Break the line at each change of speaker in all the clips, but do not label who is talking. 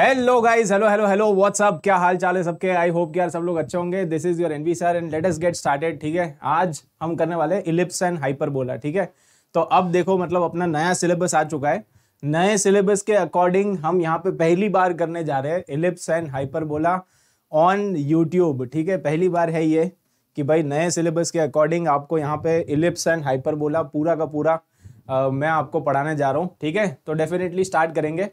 Hello guys hello hello hello what's up क्या हाल चाल है सबके आई होप यार सब लोग अच्छे होंगे this is your NV sir and let us get started ठीक है आज हम करने वाले इलिप्स एंड हाइपरबोला ठीक है तो अब देखो मतलब अपना नया सिलेबस आ चुका है नए सिलेबस के अकॉर्डिंग हम यहाँ पे पहली बार करने जा रहे हैं इलिप्स एंड हाइपरबोला बोला ऑन यूट्यूब ठीक है पहली बार है ये कि भाई नए सिलेबस के अकॉर्डिंग आपको यहाँ पे इलिप्स एंड हाइपरबोला पूरा का पूरा आ, मैं आपको पढ़ाने जा रहा हूँ ठीक है तो डेफिनेटली स्टार्ट करेंगे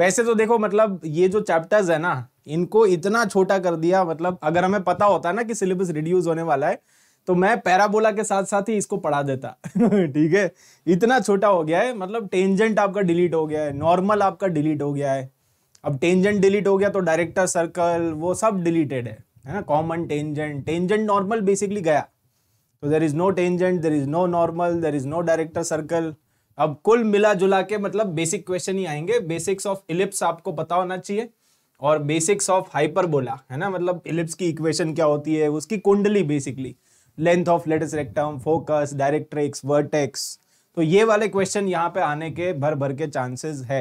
वैसे तो देखो मतलब ये जो चैप्टर्स है ना इनको इतना छोटा कर दिया मतलब अगर हमें पता होता ना कि सिलेबस रिड्यूस होने वाला है तो मैं पैराबोला के साथ साथ ही इसको पढ़ा देता ठीक है इतना छोटा हो गया है मतलब टेंजेंट आपका डिलीट हो गया है नॉर्मल आपका डिलीट हो गया है अब टेंजेंट डिलीट हो गया तो डायरेक्टर सर्कल वो सब डिलीटेड है है ना common tangent tangent normal basically गया तो there is no tangent there is no normal there is no director circle अब कुल मिला जुला के मतलब बेसिक क्वेश्चन ही आएंगे बेसिक्स ऑफ इलिप्स आपको पता होना चाहिए और बेसिक्स ऑफ हाइपरबोला है ना मतलब इलिप्स की इक्वेशन क्या होती है उसकी कुंडली basically length of latest rectum focus directrix vertex तो ये वाले क्वेश्चन यहाँ पे आने के भर भर के चांसेस है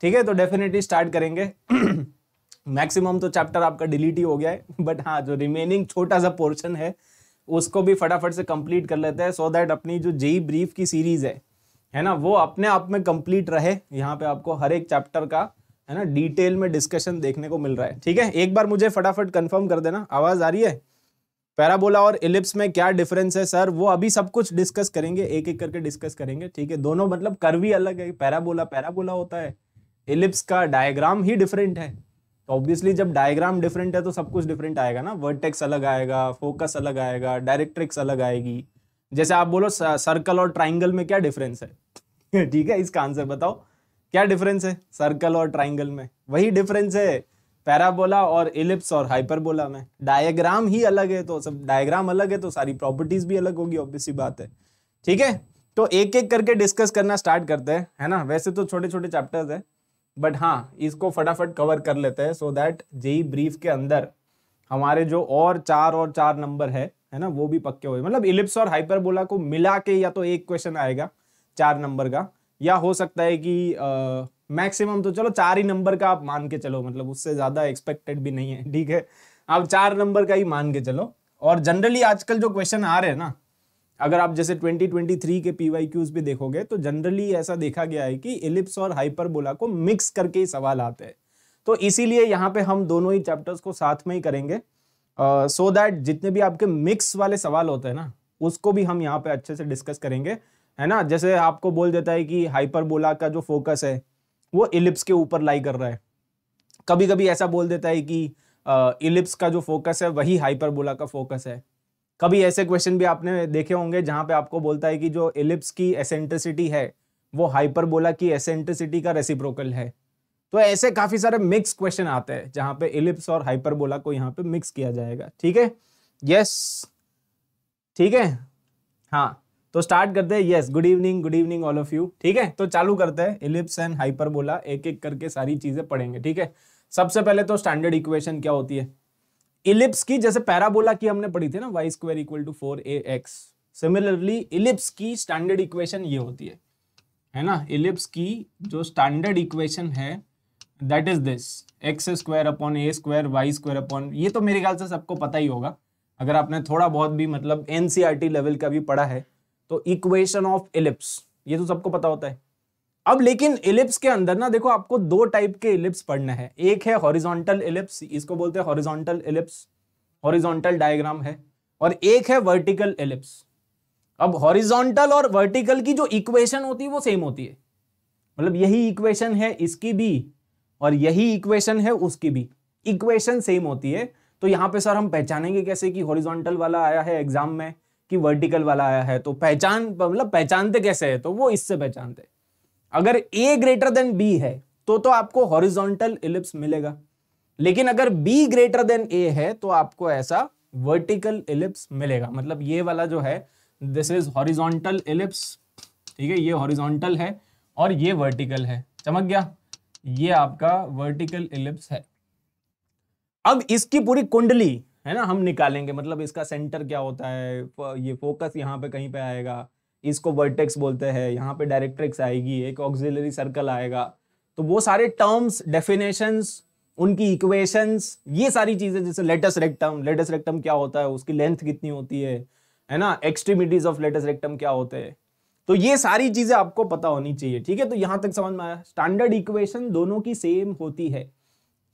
ठीक है तो डेफिनेटली स्टार्ट करेंगे मैक्सिमम तो चैप्टर आपका डिलीट ही हो गया है बट हाँ जो रिमेनिंग छोटा सा पोर्शन है उसको भी फटाफट से कंप्लीट कर लेते हैं सो दैट अपनी जो जेई ब्रीफ e की सीरीज है है ना वो अपने आप में कंप्लीट रहे यहाँ पे आपको हर एक चैप्टर का है ना डिटेल में डिस्कशन देखने को मिल रहा है ठीक है एक बार मुझे फटाफट कंफर्म कर देना आवाज आ रही है पैराबोला और इलिप्स में क्या डिफरेंस है सर वो अभी सब कुछ डिस्कस करेंगे एक एक करके डिस्कस करेंगे ठीक है दोनों मतलब कर भी अलग है पैराबोला पैराबोला होता है एलिप्स का डायग्राम ही डिफरेंट है तो ऑब्वियसली जब डायग्राम डिफरेंट है तो सब कुछ डिफरेंट आएगा ना वर्टेक्स अलग आएगा फोकस अलग आएगा डायरेक्ट्रिक्स अलग आएगी जैसे आप बोलो सर्कल और ट्राइंगल में क्या डिफरेंस है ठीक है इसका आंसर बताओ क्या डिफरेंस है सर्कल और ट्राइंगल में वही डिफरेंस है पैराबोला और इलिप्स और हाइपरबोला में डायग्राम ही अलग है तो सब डायग्राम अलग है तो सारी प्रॉपर्टीज भी अलग होगी ऑब्वियसली बात है ठीक है तो एक एक करके डिस्कस करना स्टार्ट करते हैं है ना वैसे तो छोटे छोटे चैप्टर्स है बट हाँ इसको फटाफट कवर कर लेते हैं सो दैट जेई ब्रीफ के अंदर हमारे जो और चार और चार नंबर है है ना वो भी पक्के हुए मतलब इलिप्स और हाइपरबोला को मिला के या तो एक क्वेश्चन आएगा चार नंबर का या हो सकता है कि मैक्सिमम तो चलो चार ही नंबर का आप मान के चलो मतलब उससे ज़्यादा एक्सपेक्टेड भी नहीं है ठीक है आप चार नंबर का ही मान के चलो और जनरली आजकल जो क्वेश्चन आ रहे हैं ना अगर आप जैसे 2023 के पी वाई क्यूज भी देखोगे तो जनरली ऐसा देखा गया है कि इलिप्स और हाइपरबोला को मिक्स करके ही सवाल आते हैं तो इसीलिए यहाँ पे हम दोनों ही चैप्टर्स को साथ में ही करेंगे सो uh, दैट so जितने भी आपके मिक्स वाले सवाल होते हैं ना उसको भी हम यहाँ पे अच्छे से डिस्कस करेंगे है ना जैसे आपको बोल देता है कि हाइपरबोला का जो फोकस है वो इलिप्स के ऊपर लाई कर रहा है कभी कभी ऐसा बोल देता है कि इलिप्स uh, का जो फोकस है वही हाइपरबोला का फोकस है कभी ऐसे क्वेश्चन भी आपने देखे होंगे जहां पे आपको बोलता है कि जो एलिप्स की एसेंट्रिसिटी है वो हाइपरबोला की एसेंट्रिसिटी का रेसिप्रोकल है तो ऐसे काफी सारे मिक्स क्वेश्चन आते हैं जहां पे एलिप्स और हाइपरबोला को यहाँ पे मिक्स किया जाएगा ठीक है यस ठीक है हाँ तो स्टार्ट करते हैं yes good evening good evening all of you ठीक है तो चालू करते हैं एलिप्स एंड हाइपरबोला एक एक करके सारी चीजें पढ़ेंगे ठीक है सबसे पहले तो स्टैंडर्ड इक्वेशन क्या होती है इलिप्स की जैसे पैराबोला की हमने पढ़ी थी ना Y square equal to four A X similarly ellipse की स्टैंडर्ड इक्वेशन ये होती है है ना इलिप्स की जो स्टैंडर्ड इक्वेशन है that is this X square upon A square Y square upon ये तो मेरे ख्याल से सबको पता ही होगा अगर आपने थोड़ा बहुत भी मतलब एनसीईआरटी लेवल e का भी पढ़ा है तो इक्वेशन ऑफ इलिप्स ये तो सबको पता होता है अब लेकिन इलिप्स के अंदर ना देखो आपको दो टाइप के इलिप्स पढ़ने हैं एक है हॉरिजॉन्टल इलिप्स इसको बोलते हैं हॉरिजॉन्टल इलिप्स हॉरिजॉन्टल डायग्राम है और एक है वर्टिकल इलिप्स अब हॉरिजॉन्टल और वर्टिकल की जो इक्वेशन होती है वो सेम होती है मतलब यही इक्वेशन है इसकी भी और यही इक्वेशन है उसकी भी इक्वेशन सेम होती है तो यहाँ पे सर हम पहचानेंगे कैसे कि हॉरिजॉन्टल वाला आया है एग्जाम में कि वर्टिकल वाला आया है तो पहचान मतलब पहचानते कैसे है तो वो इससे पहचानते हैं अगर ए ग्रेटर देन बी है तो तो आपको हॉरिजॉन्टल इलिप्स मिलेगा लेकिन अगर बी ग्रेटर देन ए है तो आपको ऐसा वर्टिकल इलिप्स मिलेगा मतलब ये वाला जो है दिस इज हॉरिजॉन्टल इलिप्स ठीक है ये हॉरिजॉन्टल है और ये वर्टिकल है चमक गया ये आपका वर्टिकल इलिप्स है अब इसकी पूरी कुंडली है ना हम निकालेंगे मतलब इसका सेंटर क्या होता है ये फोकस यहां पे कहीं पे आएगा इसको वर्टेक्स बोलते हैं यहाँ पे डायरेक्ट्रिक्स आएगी एक ऑक्सिलरी सर्कल आएगा तो वो सारे टर्म्स डेफिनेशंस उनकी इक्वेशंस ये सारी चीज़ें जैसे लेटेस्ट रेक्टम लेटेस्ट रेक्टम क्या होता है उसकी लेंथ कितनी होती है है ना एक्सट्रीमिटीज ऑफ लेटेस्ट रेक्टम क्या होते हैं तो ये सारी चीज़ें आपको पता होनी चाहिए ठीक है तो यहाँ तक समझ में आया स्टैंडर्ड इक्वेशन दोनों की सेम होती है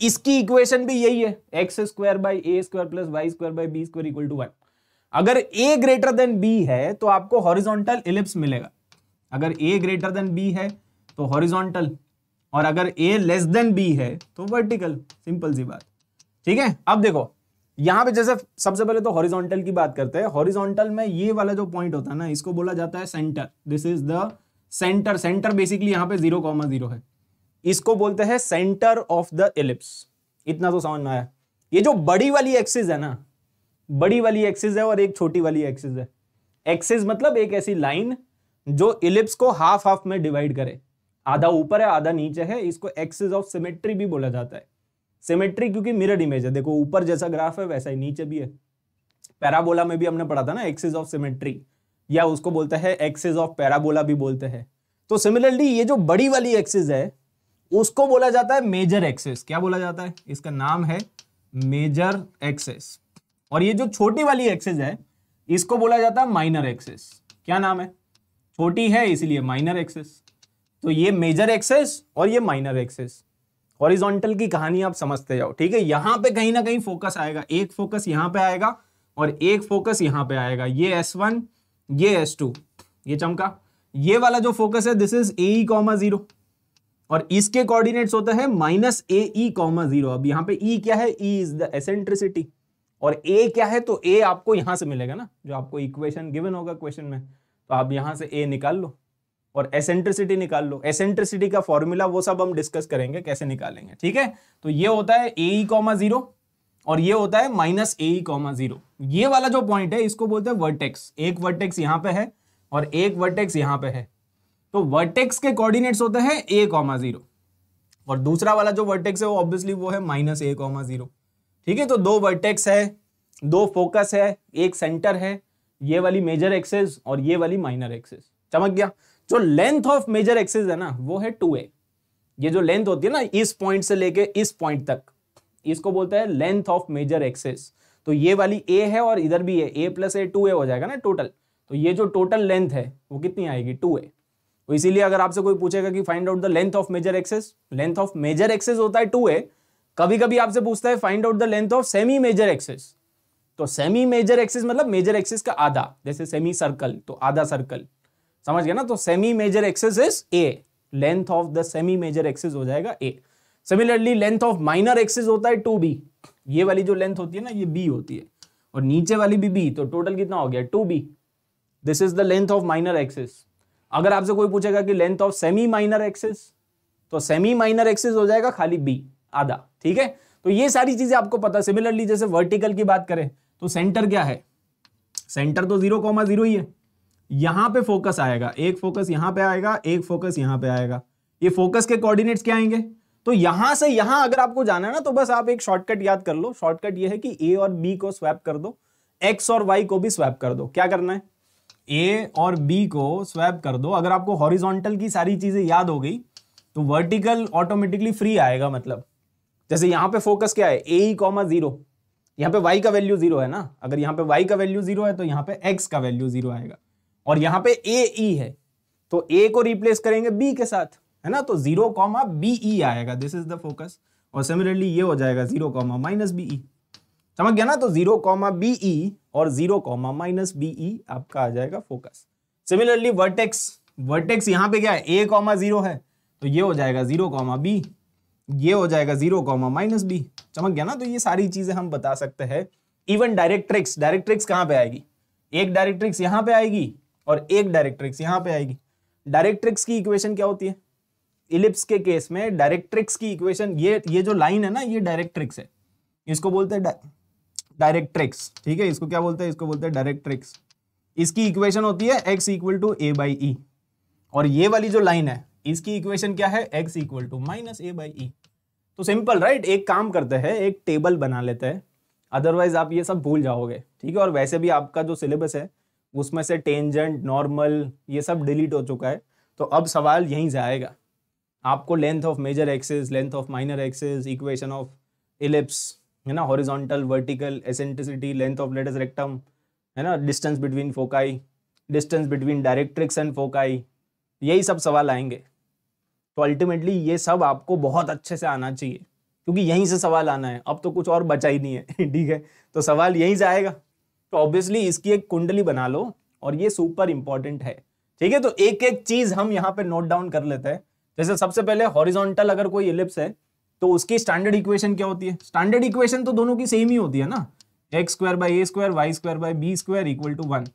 इसकी इक्वेशन भी यही है x square by a square plus Y square by b square equal to one अगर ए ग्रेटर देन बी है तो आपको हॉरिजॉन्टल इलिप्स मिलेगा अगर ए ग्रेटर देन बी है तो हॉरिजॉन्टल और अगर ए लेस देन बी है तो वर्टिकल सिंपल सी बात ठीक है अब देखो यहां पे जैसे सबसे पहले तो हॉरिजॉन्टल की बात करते हैं हॉरिजॉन्टल में ये वाला जो पॉइंट होता है ना इसको बोला जाता है centre this is the centre centre basically यहां पे जीरो कॉमा जीरो है इसको बोलते हैं सेंटर ऑफ द एलिप्स इतना तो समझ में आया ये जो बड़ी वाली एक्सिस है ना बड़ी वाली एक्सिस है और एक छोटी वाली एक्सिस है एक्सिस मतलब एक ऐसी लाइन जो इलिप्स को हाफ हाफ में डिवाइड करे आधा ऊपर है आधा नीचे है इसको एक्सिस ऑफ सिमेट्री भी बोला जाता है सिमेट्री क्योंकि मिरर इमेज है देखो ऊपर जैसा ग्राफ है वैसा ही नीचे भी है पैराबोला में भी हमने पढ़ा था ना एक्सिस ऑफ सिमेट्री या उसको बोलते हैं एक्सिस ऑफ पैराबोला भी बोलते हैं तो सिमिलरली ये जो बड़ी वाली एक्सिस है उसको बोला जाता है मेजर एक्सेस क्या बोला जाता है इसका नाम है मेजर एक्सेस और ये जो छोटी वाली एक्सेस है इसको बोला जाता है माइनर एक्सेस क्या नाम है छोटी है इसलिए माइनर एक्सेस तो ये मेजर एक्सेस और ये माइनर एक्सेस हॉरिजॉन्टल की कहानी आप समझते जाओ ठीक है यहां पे कहीं ना कहीं फोकस आएगा एक फोकस यहां पे आएगा और एक फोकस यहां पे आएगा ये एस वन ये एस टू ये चमका ये वाला जो फोकस है this is a comma zero और इसके कोऑर्डिनेट्स होते हैं माइनस ए कॉमा जीरो अब यहां पे ई e क्या है ई इज द एसेंट्रिसिटी और ए क्या है तो ए आपको यहां से मिलेगा ना जो आपको इक्वेशन गिवन होगा क्वेश्चन में तो आप यहां से ए निकाल लो और एसेंट्रिसिटी निकाल लो एसेंट्रिसिटी का फॉर्मूला वो सब हम डिस्कस करेंगे कैसे निकालेंगे ठीक है तो ये होता है ए कॉमा जीरो और ये होता है माइनस ए कॉमा जीरो ये वाला जो पॉइंट है इसको बोलते हैं वर्टेक्स एक वर्टेक्स यहां पे है और एक वर्टेक्स यहां पे है तो वर्टेक्स के कोऑर्डिनेट्स होते हैं ए कॉमा जीरो और दूसरा वाला जो वर्टेक्स है वो ऑब्वियसली वो है माइनस ए कॉमा जीरो ठीक है तो दो वर्टेक्स है दो फोकस है एक सेंटर है ये वाली मेजर एक्सेस और ये वाली माइनर एक्सेस चमक गया जो लेंथ ऑफ मेजर एक्सेस है ना वो है टू ये जो लेंथ होती है ना इस पॉइंट से लेके इस पॉइंट तक इसको बोलते हैं लेंथ ऑफ मेजर एक्सेस तो ये वाली ए है और इधर भी है ए प्लस ए टू ए हो जाएगा ना टोटल तो ये जो टोटल लेंथ है वो कितनी आएगी टू ए तो इसीलिए अगर आपसे कोई पूछेगा कि find out the length of major axis length of major axis होता है टू ए कभी कभी आपसे पूछता है find out the length of semi major axis तो सेमी मेजर एक्सेस मतलब मेजर एक्सेस का आधा जैसे सेमी सर्कल तो आधा सर्कल समझ गया ना तो semi major axis is a length of the semi major axis हो जाएगा a similarly length of minor axis होता है टू बी ये वाली जो लेंथ होती है ना ये बी होती है और नीचे वाली भी बी तो टोटल कितना हो गया two b this is the length of minor axis अगर आपसे कोई पूछेगा कि length of semi minor axis तो सेमी माइनर एक्सेस हो जाएगा खाली बी आधा ठीक है तो ये सारी चीजें आपको पता सिमिलरली जैसे वर्टिकल की बात करें तो सेंटर क्या है सेंटर तो जीरो कॉमा जीरो ही है यहां पे फोकस आएगा एक फोकस यहां पे आएगा एक फोकस यहां पे आएगा ये फोकस के कोऑर्डिनेट्स क्या आएंगे तो यहां से यहां अगर आपको जाना है ना तो बस आप एक शॉर्टकट याद कर लो शॉर्टकट ये है कि ए और बी को स्वैप कर दो एक्स और वाई को भी स्वैप कर दो क्या करना है ए और बी को स्वैप कर दो अगर आपको हॉरिजॉन्टल की सारी चीजें याद हो गई तो वर्टिकल ऑटोमेटिकली फ्री आएगा मतलब जैसे यहां पे फोकस क्या है ए कॉमा जीरो यहां पे y का वैल्यू जीरो है ना अगर यहां पे y का वैल्यू जीरो है तो यहां पे x का वैल्यू जीरो आएगा और यहां पे ए ई e है तो a को रिप्लेस करेंगे b के साथ है ना तो जीरो कॉमा बी ई आएगा दिस इज द फोकस और सिमिलरली ये हो जाएगा zero comma minus B e समझ गया ना तो जीरो कॉमा बी ई और zero comma minus B e आपका आ जाएगा फोकस सिमिलरली वर्टेक्स वर्टेक्स यहां पे क्या है ए कॉमा जीरो है तो ये हो जाएगा जीरो कॉमा बी ये हो जाएगा जीरो कॉमा माइनस बी चमक गया ना तो ये सारी चीजें हम बता सकते हैं इवन डायरेक्ट्रिक्स डायरेक्ट्रिक्स कहाँ पे आएगी एक डायरेक्ट्रिक्स यहाँ पे आएगी और एक डायरेक्ट्रिक्स यहाँ पे आएगी डायरेक्ट्रिक्स की इक्वेशन क्या होती है इलिप्स के केस में डायरेक्ट्रिक्स की इक्वेशन ये ये जो लाइन है ना ये डायरेक्ट्रिक्स है इसको बोलते हैं डायरेक्ट्रिक्स ठीक है इसको क्या बोलते हैं इसको बोलते हैं डायरेक्ट्रिक्स इसकी इक्वेशन होती है x equal to A by ई और ये वाली जो लाइन है इसकी इक्वेशन क्या है x equal to minus a by ई तो सिंपल राइट एक काम करते हैं एक टेबल बना लेते हैं अदरवाइज आप ये सब भूल जाओगे ठीक है और वैसे भी आपका जो सिलेबस है उसमें से टेंजेंट नॉर्मल ये सब डिलीट हो चुका है तो अब सवाल यहीं से आएगा आपको length of major axis length of minor axis equation of ellipse है ना horizontal vertical eccentricity length of latus rectum है ना distance between foci distance between directrix and foci यही सब सवाल आएंगे तो अल्टीमेटली ये सब आपको बहुत अच्छे से आना चाहिए क्योंकि यहीं से सवाल आना है अब तो कुछ और बचा ही नहीं है ठीक है तो सवाल यहीं से आएगा तो ऑब्वियसली इसकी एक कुंडली बना लो और ये सुपर इंपॉर्टेंट है ठीक है तो एक एक चीज हम यहाँ पे नोट डाउन कर लेते हैं जैसे सबसे पहले हॉरिजॉन्टल अगर कोई इलिप्स है तो उसकी स्टैंडर्ड इक्वेशन क्या होती है स्टैंडर्ड इक्वेशन तो दोनों की सेम ही होती है ना x square by a square Y square by b square equal to one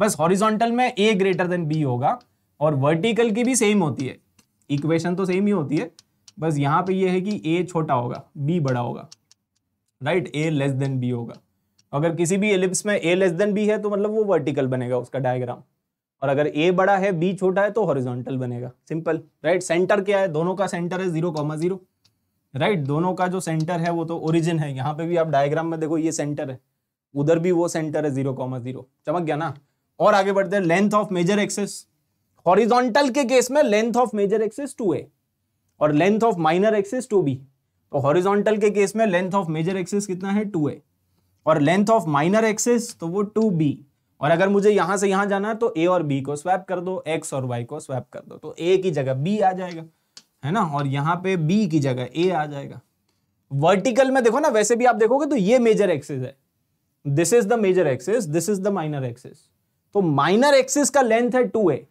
बस हॉरिजॉन्टल में ए ग्रेटर देन बी होगा और वर्टिकल की भी सेम होती है इक्वेशन तो सेम ही होती है बस यहाँ पे ये यह है कि ए छोटा होगा बी बड़ा होगा right a less than b होगा अगर किसी भी एलिप्स में ए लेस देन बी है तो मतलब वो वर्टिकल बनेगा उसका डायग्राम और अगर ए बड़ा है बी छोटा है तो हॉरिजॉन्टल बनेगा सिंपल राइट सेंटर क्या है दोनों का सेंटर है जीरो कॉमा जीरो राइट दोनों का जो सेंटर है वो तो ओरिजिन है यहाँ पे भी आप डायग्राम में देखो ये सेंटर है उधर भी वो सेंटर है जीरो कॉमा जीरो चमक गया ना और आगे बढ़ते हैं length of major axis horizontal के केस में length of major axis two a और length of minor axis two b तो हॉरिजॉन्टल के केस में लेंथ ऑफ मेजर एक्सिस कितना है टू ए और लेंथ ऑफ माइनर एक्सिस तो वो टू बी और अगर मुझे यहां से यहां जाना है तो ए और बी को स्वैप कर दो एक्स और वाई को स्वैप कर दो तो ए की जगह बी आ जाएगा है ना और यहाँ पे बी की जगह ए आ जाएगा वर्टिकल में देखो ना वैसे भी आप देखोगे तो ये मेजर एक्सिस है this is the major axis this is the minor axis तो माइनर एक्सिस का लेंथ है टू ए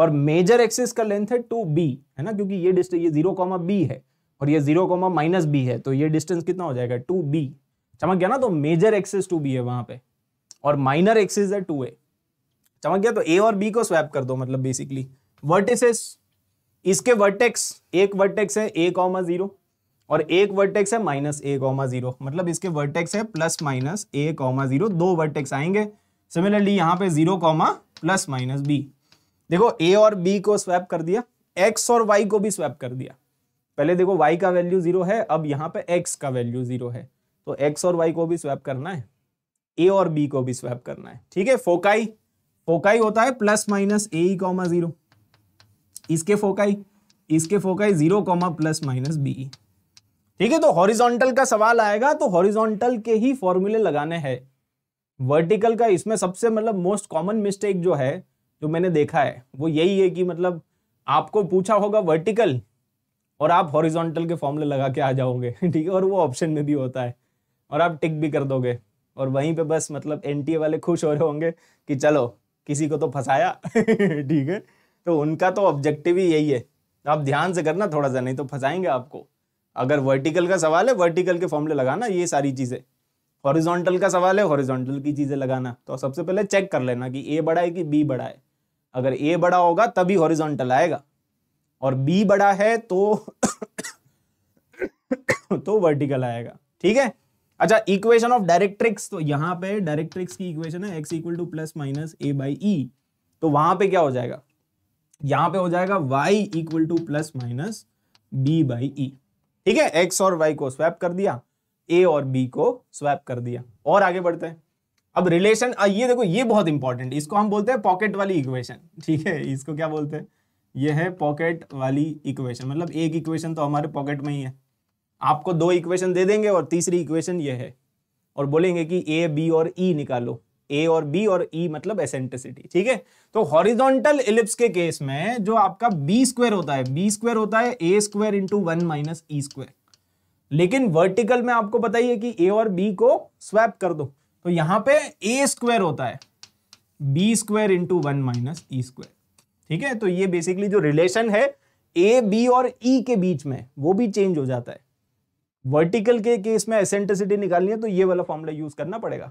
और मेजर एक्सिस का लेंथ है टू बी है ना क्योंकि ये डिस्टेंस ये जीरो कॉमा बी है और ये जीरो कॉमा माइनस बी है तो ये डिस्टेंस कितना हो जाएगा टू बी चमक गया ना तो मेजर एक्सिस टू बी है वहां पे और माइनर एक्सिस है टू ए चमक गया तो ए और बी को स्वैप कर दो मतलब बेसिकली वर्टिसेस इसके वर्टेक्स एक वर्टेक्स है ए कॉमा जीरो और एक वर्टेक्स है माइनस ए कॉमा जीरो मतलब इसके वर्टेक्स है प्लस माइनस ए कॉमा जीरो दो वर्टेक्स आएंगे सिमिलरली यहाँ पे zero comma plus minus b देखो ए और बी को स्वैप कर दिया एक्स और वाई को भी स्वैप कर दिया पहले देखो वाई का वैल्यू जीरो है अब यहाँ पे एक्स का वैल्यू जीरो है तो एक्स और वाई को भी स्वैप करना है ए और बी को भी स्वैप करना है ठीक है फोकाई फोकाई होता है प्लस माइनस ए कॉमा जीरो इसके फोकाई इसके foci zero comma plus minus B ठीक है तो हॉरिजॉन्टल का सवाल आएगा तो हॉरिजॉन्टल के ही फॉर्मूले लगाने हैं वर्टिकल का इसमें सबसे मतलब मोस्ट कॉमन मिस्टेक जो है जो मैंने देखा है वो यही है कि मतलब आपको पूछा होगा वर्टिकल और आप हॉरिजॉन्टल के फॉर्मूले लगा के आ जाओगे ठीक है और वो ऑप्शन में भी होता है और आप टिक भी कर दोगे और वहीं पे बस मतलब एनटीए वाले खुश हो रहे होंगे कि चलो किसी को तो फंसाया ठीक है तो उनका तो ऑब्जेक्टिव ही यही है तो आप ध्यान से करना थोड़ा सा नहीं तो फंसाएंगे आपको अगर वर्टिकल का सवाल है वर्टिकल के फॉर्मूले लगाना ये सारी चीज़ें हॉरिजॉन्टल का सवाल है हॉरिजॉन्टल की चीज़ें लगाना तो सबसे पहले चेक कर लेना कि ए बड़ा है कि बी बड़ा है अगर ए बड़ा होगा तभी हॉरिजॉन्टल आएगा और बी बड़ा है तो तो वर्टिकल आएगा ठीक है अच्छा इक्वेशन ऑफ डायरेक्ट्रिक्स तो यहां पे डायरेक्ट्रिक्स की इक्वेशन है x equal to plus minus a by ई तो वहां पे क्या हो जाएगा यहां पे हो जाएगा y equal to plus minus B by e ठीक है एक्स और वाई को स्वैप कर दिया ए और बी को स्वैप कर दिया और आगे बढ़ते हैं अब रिलेशन ये देखो ये बहुत इंपॉर्टेंट इसको हम बोलते हैं पॉकेट वाली इक्वेशन ठीक है इसको क्या बोलते हैं ये है पॉकेट वाली इक्वेशन मतलब एक इक्वेशन तो हमारे पॉकेट में ही है आपको दो इक्वेशन दे देंगे और तीसरी इक्वेशन ये है और बोलेंगे कि ए बी और ई e निकालो ए और बी और ई e मतलब एसेंट्रिसिटी ठीक है तो हॉरिजॉन्टल इलिप्स के केस में जो आपका बी स्क्वायर होता है बी स्क्वायर होता है a square into one minus E square लेकिन वर्टिकल में आपको बताइए कि ए और बी को स्वैप कर दो तो यहां पे ए स्क्वायर होता है B square into one minus ई स्क्वायर ठीक है तो ये बेसिकली जो रिलेशन है ए बी और ई e के बीच में वो भी चेंज हो जाता है वर्टिकल के केस में एसेंट्रिसिटी निकालनी है तो ये वाला फॉर्मूला यूज करना पड़ेगा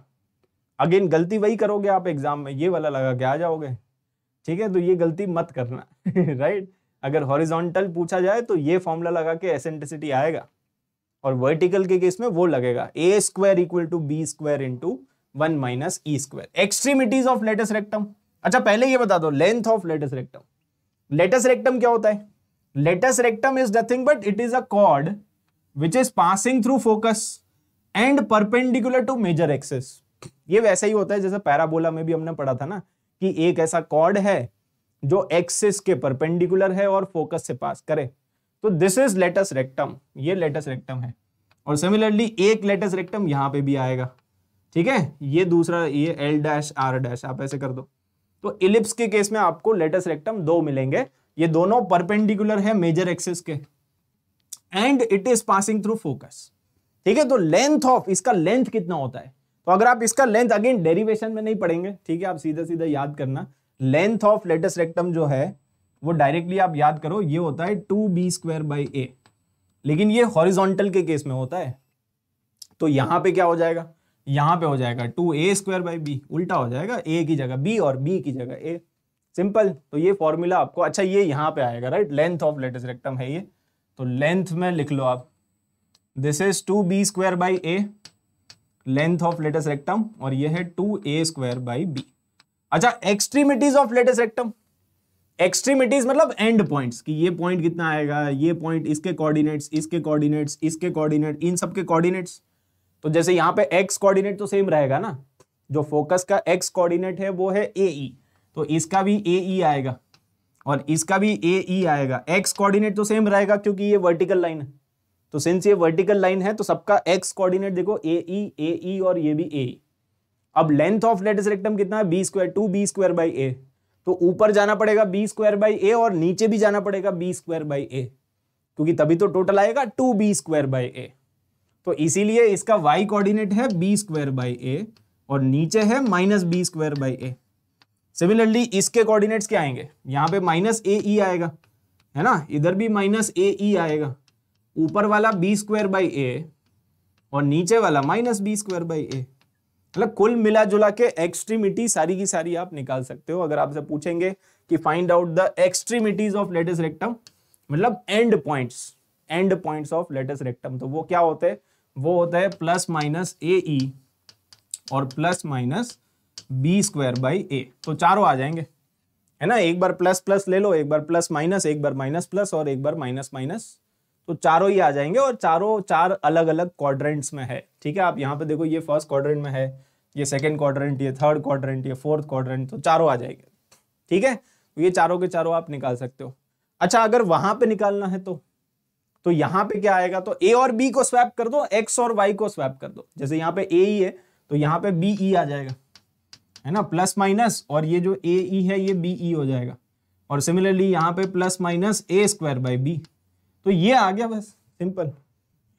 अगेन गलती वही करोगे आप एग्जाम में ये वाला लगा के आ जाओगे ठीक है तो ये गलती मत करना राइट अगर हॉरिजॉन्टल पूछा जाए तो ये फॉर्मूला लगा के एसेंट्रिसिटी आएगा और वर्टिकल के केस में वो लगेगा a square equal to B square into one minus E square extremities of latest rectum अच्छा पहले ये बता दो length of latest rectum latus rectum क्या होता है latus rectum is nothing but it is a chord which is passing through focus and perpendicular to major axis ये वैसे ही होता है जैसे पैराबोला में भी हमने पढ़ा था ना कि एक ऐसा कॉर्ड है जो एक्सिस के परपेंडिकुलर है और फोकस से पास करे तो दिस इज लेटस रेक्टम ये लेटस रेक्टम है और सिमिलरली एक लेटस रेक्टम यहाँ पे भी आएगा ठीक है ये दूसरा ये एल डैश आर डैश आप ऐसे कर दो तो इलिप्स के केस में आपको लेटस रेक्टम दो मिलेंगे ये दोनों परपेंडिकुलर है मेजर एक्सिस के and it is passing through focus ठीक है तो लेंथ ऑफ इसका लेंथ कितना होता है तो अगर आप इसका लेंथ अगेन डेरिवेशन में नहीं पढ़ेंगे ठीक है आप सीधा सीधा याद करना लेंथ ऑफ लेटस रेक्टम जो है वो डायरेक्टली आप याद करो ये होता है two B square by a लेकिन ये हॉरिजॉन्टल के केस में होता है तो यहां पे क्या हो जाएगा यहां पे हो जाएगा two A square by b उल्टा हो जाएगा ए की जगह बी और बी की जगह ए सिंपल तो ये फॉर्मूला आपको अच्छा ये यहां पे आएगा right length of latest rectum है ये तो लेंथ में लिख लो आप this is two B square by a length of latest rectum और ये है two A square by b अच्छा extremities of latest rectum extremities मतलब एंड पॉइंट्स कि ये पॉइंट कितना आएगा ये पॉइंट इसके कोऑर्डिनेट्स इसके कोऑर्डिनेट्स इसके कोऑर्डिनेट इन सब के कोऑर्डिनेट्स तो जैसे यहाँ पे एक्स कोऑर्डिनेट तो सेम रहेगा ना जो फोकस का एक्स कोऑर्डिनेट है वो है ए ई e। तो इसका भी ए ई e आएगा और इसका भी ए ई e आएगा एक्स कोऑर्डिनेट तो सेम रहेगा क्योंकि ये वर्टिकल लाइन है तो सिंस ये वर्टिकल लाइन है तो सबका एक्स कोऑर्डिनेट देखो ए ई ए ई और ये भी ए अब लेंथ ऑफ लेटेस्ट रेक्टम कितना है B square two B square by ए तो ऊपर जाना पड़ेगा बी स्क्वायर बाई ए और नीचे भी जाना पड़ेगा बी स्क्वायर बाई ए क्योंकि तभी तो टोटल आएगा टू बी स्क्वायर बाई ए तो इसीलिए इसका वाई कोऑर्डिनेट है बी स्क्वायर बाई ए और नीचे है minus b square by a similarly इसके कोऑर्डिनेट्स क्या आएंगे यहां पे माइनस ए ई आएगा है ना इधर भी माइनस ए ई आएगा ऊपर वाला बी स्क्वायर बाई ए और नीचे वाला minus b square by a मतलब कुल मिला जुला के एक्सट्रीमिटी सारी की सारी आप निकाल सकते हो अगर आपसे पूछेंगे कि find out the extremities of latest rectum मतलब end points end points of latest rectum तो वो क्या होते हैं वो होता है प्लस माइनस ए ई और plus minus b square by ए तो चारों आ जाएंगे है ना एक बार प्लस प्लस ले लो एक बार प्लस माइनस एक बार माइनस प्लस और एक बार माइनस माइनस तो चारों ही आ जाएंगे और चारों चार अलग अलग क्वाड्रेंट्स में है ठीक है आप यहाँ पे देखो ये फर्स्ट क्वाड्रेंट में है ये सेकेंड क्वाड्रेंट ये थर्ड क्वाड्रेंट ये फोर्थ क्वाड्रेंट तो चारों आ जाएंगे ठीक है तो ये चारों के चारों आप निकाल सकते हो अच्छा अगर वहां पे निकालना है तो तो यहाँ पे क्या आएगा तो ए और बी को स्वैप कर दो एक्स और वाई को स्वैप कर दो जैसे यहाँ पे ए ही e है तो यहाँ पे बी ई e आ जाएगा है ना प्लस माइनस और ये जो ए ई e है ये बी ई हो जाएगा और सिमिलरली यहाँ पे plus minus A square by b तो ये आ गया बस simple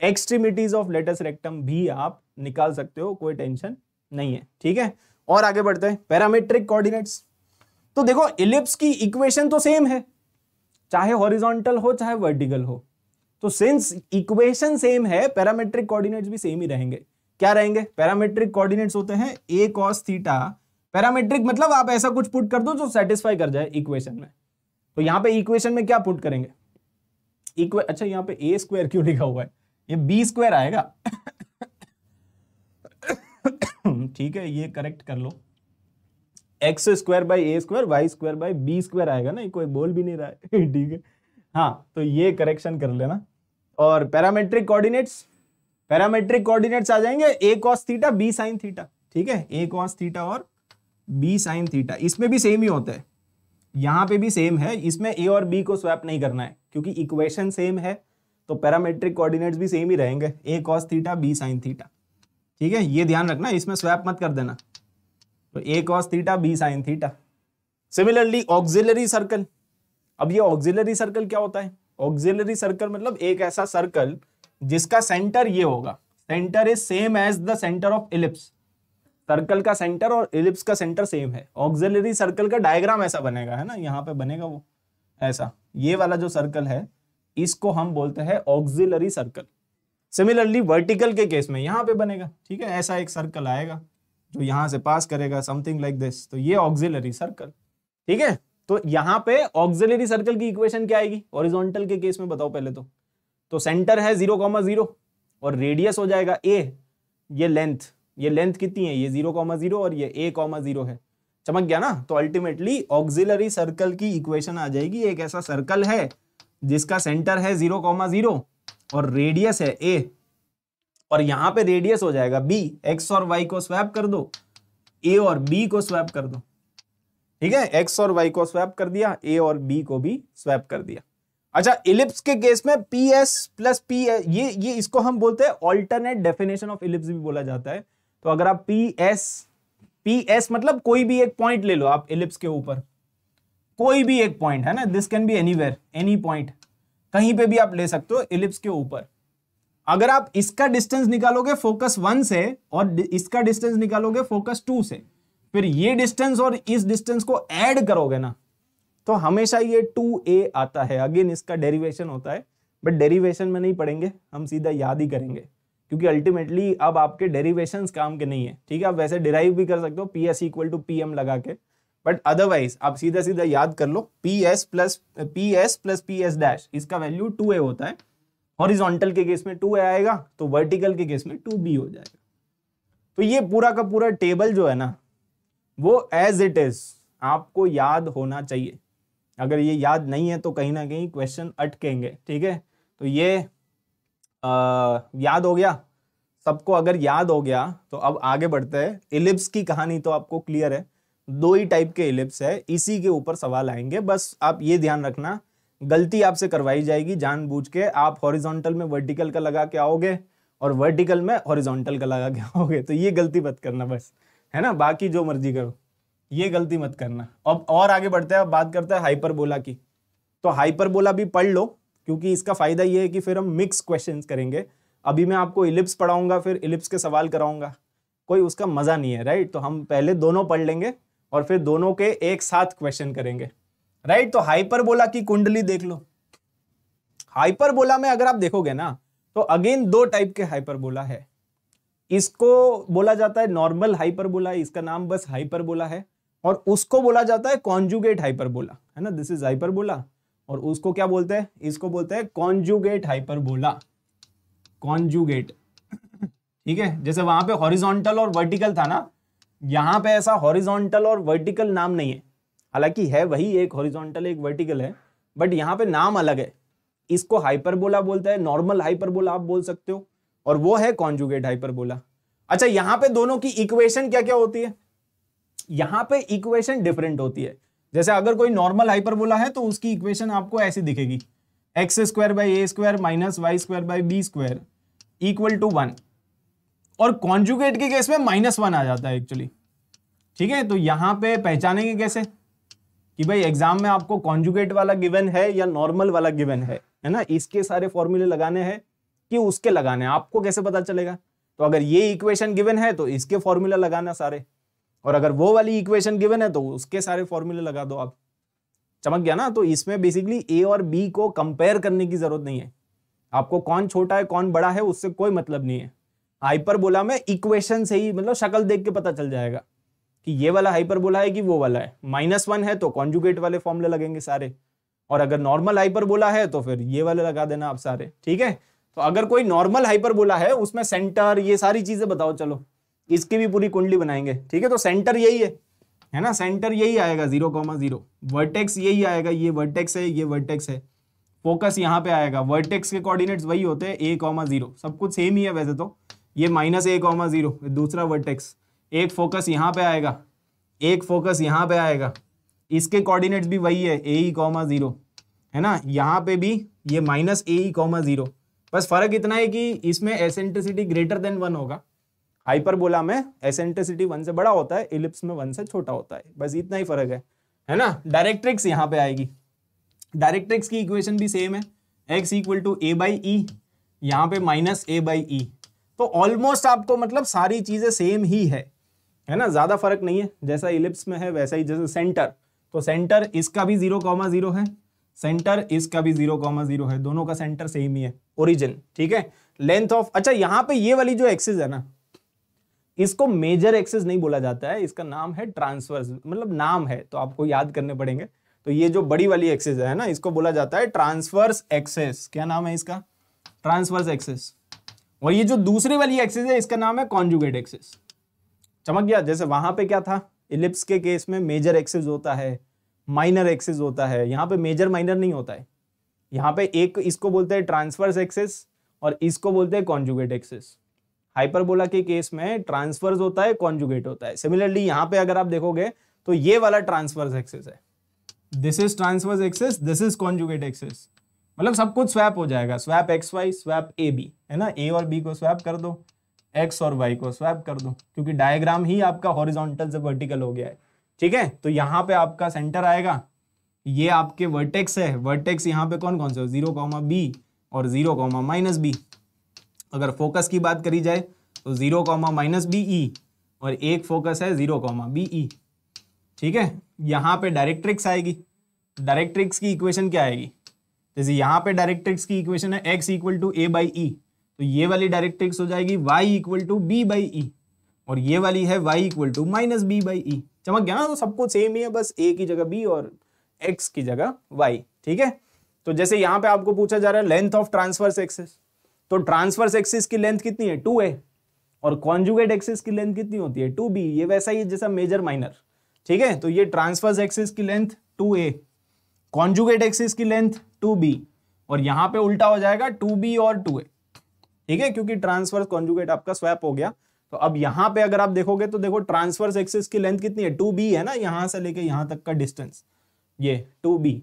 extremities of latest rectum भी आप निकाल सकते हो कोई टेंशन नहीं है ठीक है और आगे बढ़ते हैं पैरामेट्रिक कोऑर्डिनेट्स तो देखो इलिप्स की इक्वेशन तो सेम है चाहे हॉरिजॉन्टल हो चाहे वर्टिकल हो तो सिंस इक्वेशन सेम है पैरामेट्रिक कोऑर्डिनेट्स भी सेम ही रहेंगे क्या रहेंगे पैरामेट्रिक कोऑर्डिनेट्स होते हैं ए कॉस थीटा पैरामेट्रिक मतलब आप ऐसा कुछ पुट कर दो जो सेटिस्फाई कर जाए इक्वेशन में तो यहां पे इक्वेशन में क्या पुट करेंगे इक्वल अच्छा यहाँ पे ए स्क्वायर क्यों लिखा हुआ है ये बी स्क्वायर आएगा ठीक है ये करेक्ट कर लो x square by a square Y square by b square आएगा ना कोई बोल भी नहीं रहा है ठीक है हाँ तो ये करेक्शन कर लेना और पैरामेट्रिक कोऑर्डिनेट्स पैरामेट्रिक कोऑर्डिनेट्स आ जाएंगे a cos theta b sin theta ठीक है ए कॉस थीटा और बी साइन थीटा इसमें भी सेम ही होता है यहां पे भी सेम है इसमें ए और बी को स्वैप नहीं करना है क्योंकि इक्वेशन सेम है तो पैरामेट्रिक कोऑर्डिनेट्स भी सेम ही रहेंगे a cos theta b sin theta ठीक है ये ध्यान रखना इसमें स्वैप मत कर देना तो a cos theta b sin theta similarly auxiliary circle अब ये ऑक्सिलरी सर्कल क्या होता है ऑक्सिलरी सर्कल मतलब एक ऐसा सर्कल जिसका सेंटर ये होगा centre is same as the centre of ellipse circle का सेंटर और इलिप्स का सेंटर सेम है ऑक्सिलरी सर्कल का डायग्राम ऐसा बनेगा है ना यहाँ पे बनेगा वो ऐसा ये वाला जो सर्कल है इसको हम बोलते हैं ऑक्सिलरी सर्कल सिमिलरली वर्टिकल के केस में यहाँ पे बनेगा ठीक है ऐसा एक सर्कल आएगा जो यहाँ से पास करेगा समथिंग लाइक दिस तो ये ऑक्सिलरी सर्कल ठीक है तो यहाँ पे ऑक्सिलरी सर्कल की इक्वेशन क्या आएगी ओरिजोनटल के केस में बताओ पहले तो तो सेंटर है जीरो कॉमा जीरो और रेडियस हो जाएगा ए ये लेंथ ये लेंथ कितनी है ये जीरो कॉमा जीरो और ये ए कॉमा जीरो है चमक गया ना तो अल्टीमेटली ऑक्सिलरी सर्कल की इक्वेशन आ जाएगी एक ऐसा सर्कल है जिसका सेंटर है जीरो कॉमा जीरो और रेडियस है ए और यहाँ पे रेडियस हो जाएगा बी एक्स और वाई को स्वैप कर दो ए और बी को स्वैप कर दो ठीक है एक्स और वाई को स्वैप कर दिया ए और बी को भी स्वैप कर दिया अच्छा इलिप्स के केस में पी एस प्लस पी ये ये इसको हम बोलते हैं ऑल्टरनेट डेफिनेशन ऑफ इलिप्स भी बोला जाता है तो अगर आप पी एस पी एस मतलब कोई भी एक पॉइंट ले लो आप एलिप्स के ऊपर कोई भी एक पॉइंट है ना this can be anywhere any point कहीं पे भी आप ले सकते हो एलिप्स के ऊपर अगर आप इसका डिस्टेंस निकालोगे फोकस वन से और इसका डिस्टेंस निकालोगे फोकस टू से फिर ये डिस्टेंस और इस डिस्टेंस को ऐड करोगे ना तो हमेशा ये टू ए आता है अगेन इसका डेरिवेशन होता है बट डेरिवेशन में नहीं पढ़ेंगे हम सीधा याद ही करेंगे क्योंकि अल्टीमेटली अब आपके डेरिवेशन काम के नहीं है ठीक है आप वैसे डिराइव भी कर सकते हो P S equal to P M लगा के बट अदरवाइज आप सीधा सीधा याद कर लो P S plus P S plus P S dash इसका वैल्यू टू ए होता है हॉरिजॉन्टल के केस में टू ए आएगा तो वर्टिकल के केस में टू बी हो जाएगा तो ये पूरा का पूरा टेबल जो है ना वो एज इट इज आपको याद होना चाहिए अगर ये याद नहीं है तो कहीं ना कहीं क्वेश्चन अटकेंगे ठीक है तो ये आ, याद हो गया सबको अगर याद हो गया तो अब आगे बढ़ते हैं इलिप्स की कहानी तो आपको क्लियर है दो ही टाइप के इलिप्स है इसी के ऊपर सवाल आएंगे बस आप ये ध्यान रखना गलती आपसे करवाई जाएगी जानबूझ के आप हॉरिजॉन्टल में वर्टिकल का लगा के आओगे और वर्टिकल में हॉरिजॉन्टल का लगा के आओगे तो ये गलती मत करना बस है ना बाकी जो मर्जी करो ये गलती मत करना अब और आगे बढ़ते हैं अब बात करते हैं हाइपरबोला की तो हाइपरबोला भी पढ़ लो क्योंकि इसका फ़ायदा ये है कि फिर हम मिक्स क्वेश्चन करेंगे अभी मैं आपको इलिप्स पढ़ाऊंगा फिर इलिप्स के सवाल कराऊंगा कोई उसका मज़ा नहीं है राइट तो हम पहले दोनों पढ़ लेंगे और फिर दोनों के एक साथ क्वेश्चन करेंगे राइट तो हाइपरबोला की कुंडली देख लो हाइपरबोला में अगर आप देखोगे ना तो अगेन दो टाइप के हाइपरबोला है इसको बोला जाता है नॉर्मल हाइपरबोला इसका नाम बस हाइपरबोला है और उसको बोला जाता है कॉन्जुगेट हाइपरबोला है ना दिस इज हाइपरबोला और उसको क्या बोलते हैं इसको बोलते हैं कॉन्जुगेट हाइपरबोला कॉन्जुगेट ठीक है जैसे वहां पे हॉरिजॉन्टल और वर्टिकल था ना यहां पे ऐसा हॉरिजॉन्टल और वर्टिकल नाम नहीं है हालांकि है वही एक हॉरिजॉन्टल एक वर्टिकल है बट यहाँ पे नाम अलग है इसको हाइपरबोला बोलता है नॉर्मल हाइपरबोला आप बोल सकते हो और वो है कॉन्जुगेट हाइपरबोला अच्छा यहाँ पे दोनों की इक्वेशन क्या क्या होती है यहाँ पे इक्वेशन डिफरेंट होती है जैसे अगर कोई नॉर्मल हाइपरबोला है तो उसकी इक्वेशन आपको ऐसी दिखेगी x square by a square minus Y square by b square equal to one और कॉन्जुगेट के केस में माइनस वन आ जाता है एक्चुअली ठीक है तो यहां पे पहचानेंगे कैसे कि भाई एग्जाम में आपको कॉन्जुगेट वाला गिवन है या नॉर्मल वाला गिवन है है ना इसके सारे फॉर्मूले लगाने हैं कि उसके लगाने हैं आपको कैसे पता चलेगा तो अगर ये इक्वेशन गिवन है तो इसके फॉर्मूला लगाना सारे और अगर वो वाली इक्वेशन गिवन है तो उसके सारे फॉर्मूले लगा दो आप चमक गया ना तो इसमें बेसिकली ए और बी को कंपेयर करने की जरूरत नहीं है आपको कौन छोटा है कौन बड़ा है उससे कोई मतलब नहीं है हाइपर बोला में इक्वेशन से ही मतलब शक्ल देख के पता चल जाएगा कि ये वाला हाइपर बोला है कि वो वाला है माइनस वन है तो कॉन्जुगेट वाले फॉर्मूले लगेंगे सारे और अगर नॉर्मल हाइपर बोला है तो फिर ये वाले लगा देना आप सारे ठीक है तो अगर कोई नॉर्मल हाइपर बोला है उसमें सेंटर ये सारी चीजें बताओ चलो इसकी भी पूरी कुंडली बनाएंगे ठीक है तो सेंटर यही है है ना सेंटर यही आएगा जीरो कॉमा जीरो वर्टेक्स यही आएगा ये वर्टेक्स है ये वर्टेक्स है फोकस यहाँ पे आएगा वर्टेक्स के कोऑर्डिनेट्स वही होते हैं ए कॉमा जीरो सब कुछ सेम ही है वैसे तो ये माइनस ए कॉमा जीरो दूसरा वर्टेक्स एक फोकस यहाँ पे आएगा एक फोकस यहाँ पे आएगा इसके कॉर्डिनेट्स भी वही है ए ई कॉमा जीरो है ना यहाँ पे भी ये माइनस ए ई कॉमा जीरो बस फर्क इतना है कि इसमें एसेंट्रिसिटी ग्रेटर देन वन होगा हाइपरबोला में एसेंट्रिसिटी वन से बड़ा होता है इलिप्स में वन से छोटा होता है बस इतना ही फर्क है है ना डायरेक्ट्रिक्स यहाँ पे आएगी डायरेक्ट्रिक्स की इक्वेशन भी सेम है x equal to A by e यहाँ पे माइनस ए बाई ई तो ऑलमोस्ट आपको मतलब सारी चीज़ें सेम ही है है ना ज़्यादा फर्क नहीं है जैसा इलिप्स में है वैसा ही जैसे सेंटर तो सेंटर इसका भी जीरो कॉमा जीरो है सेंटर इसका भी जीरो कॉमा जीरो है दोनों का सेंटर सेम ही है ओरिजिन ठीक है लेंथ ऑफ अच्छा यहाँ पे ये वाली जो एक्सिस है ना इसको मेजर एक्सेस नहीं बोला जाता है इसका नाम है ट्रांसवर्स मतलब नाम है तो आपको याद करने पड़ेंगे तो ये जो बड़ी वाली एक्सेस है ना इसको बोला जाता है ट्रांसवर्स एक्सेस क्या नाम है इसका ट्रांसवर्स एक्सेस और ये जो दूसरी वाली एक्सेस है इसका नाम है कॉन्जुगेट एक्सेस चमक गया जैसे वहां पे क्या था इलिप्स के केस में मेजर एक्सेस होता है माइनर एक्सेस होता है यहाँ पे मेजर माइनर नहीं होता है यहाँ पे एक इसको बोलते हैं ट्रांसफर्स एक्सेस और इसको बोलते हैं कॉन्जुगेट एक्सेस हाइपरबोला के केस में ट्रांसफर्स होता है कॉन्जुगेट होता है सिमिलरली यहाँ पे अगर आप देखोगे तो ये वाला ट्रांसफर्स एक्सेस है this is transverse axis this is conjugate axis मतलब सब कुछ स्वैप हो जाएगा swap x y swap a b है ना ए और बी को स्वैप कर दो एक्स और वाई को स्वैप कर दो क्योंकि डायग्राम ही आपका हॉरिजॉन्टल से वर्टिकल हो गया है ठीक है तो यहाँ पे आपका सेंटर आएगा ये आपके वर्टेक्स है वर्टेक्स यहाँ पे कौन कौन से जीरो कॉमा बी और जीरो कॉमा माइनस बी अगर फोकस की बात करी जाए तो zero comma minus B E और एक फोकस है ज़ीरो कॉमा बी ई ठीक है यहाँ पे डायरेक्ट्रिक्स आएगी डायरेक्ट्रिक्स की इक्वेशन क्या आएगी जैसे यहाँ पे डायरेक्ट्रिक्स की इक्वेशन है x equal to A by ई तो ये वाली डायरेक्ट्रिक्स हो जाएगी Y equal to B by ई और ये वाली है Y equal to minus B by E चमक गया ना तो सबको सेम ही है बस ए की जगह बी और एक्स की जगह वाई ठीक है तो जैसे यहाँ पे आपको पूछा जा रहा है लेंथ ऑफ ट्रांसवर्स एक्सेस तो ट्रांसवर्स एक्सिस की लेंथ कितनी है टू ए और कॉन्जुगेट एक्सिस की लेंथ कितनी होती है टू बी ये वैसा ही जैसा मेजर माइनर ठीक है तो ये ट्रांसफर्स एक्सिस की length two A conjugate axis की लेंथ टू बी और यहां पे उल्टा हो जाएगा टू बी और टू ए ठीक है क्योंकि ट्रांसफर्स कॉन्जुगेट आपका स्वैप हो गया तो अब यहाँ पे अगर आप देखोगे तो देखो ट्रांसफर्स एक्सिस की लेंथ कितनी है टू बी है ना यहां से लेके यहां तक का डिस्टेंस ये टू बी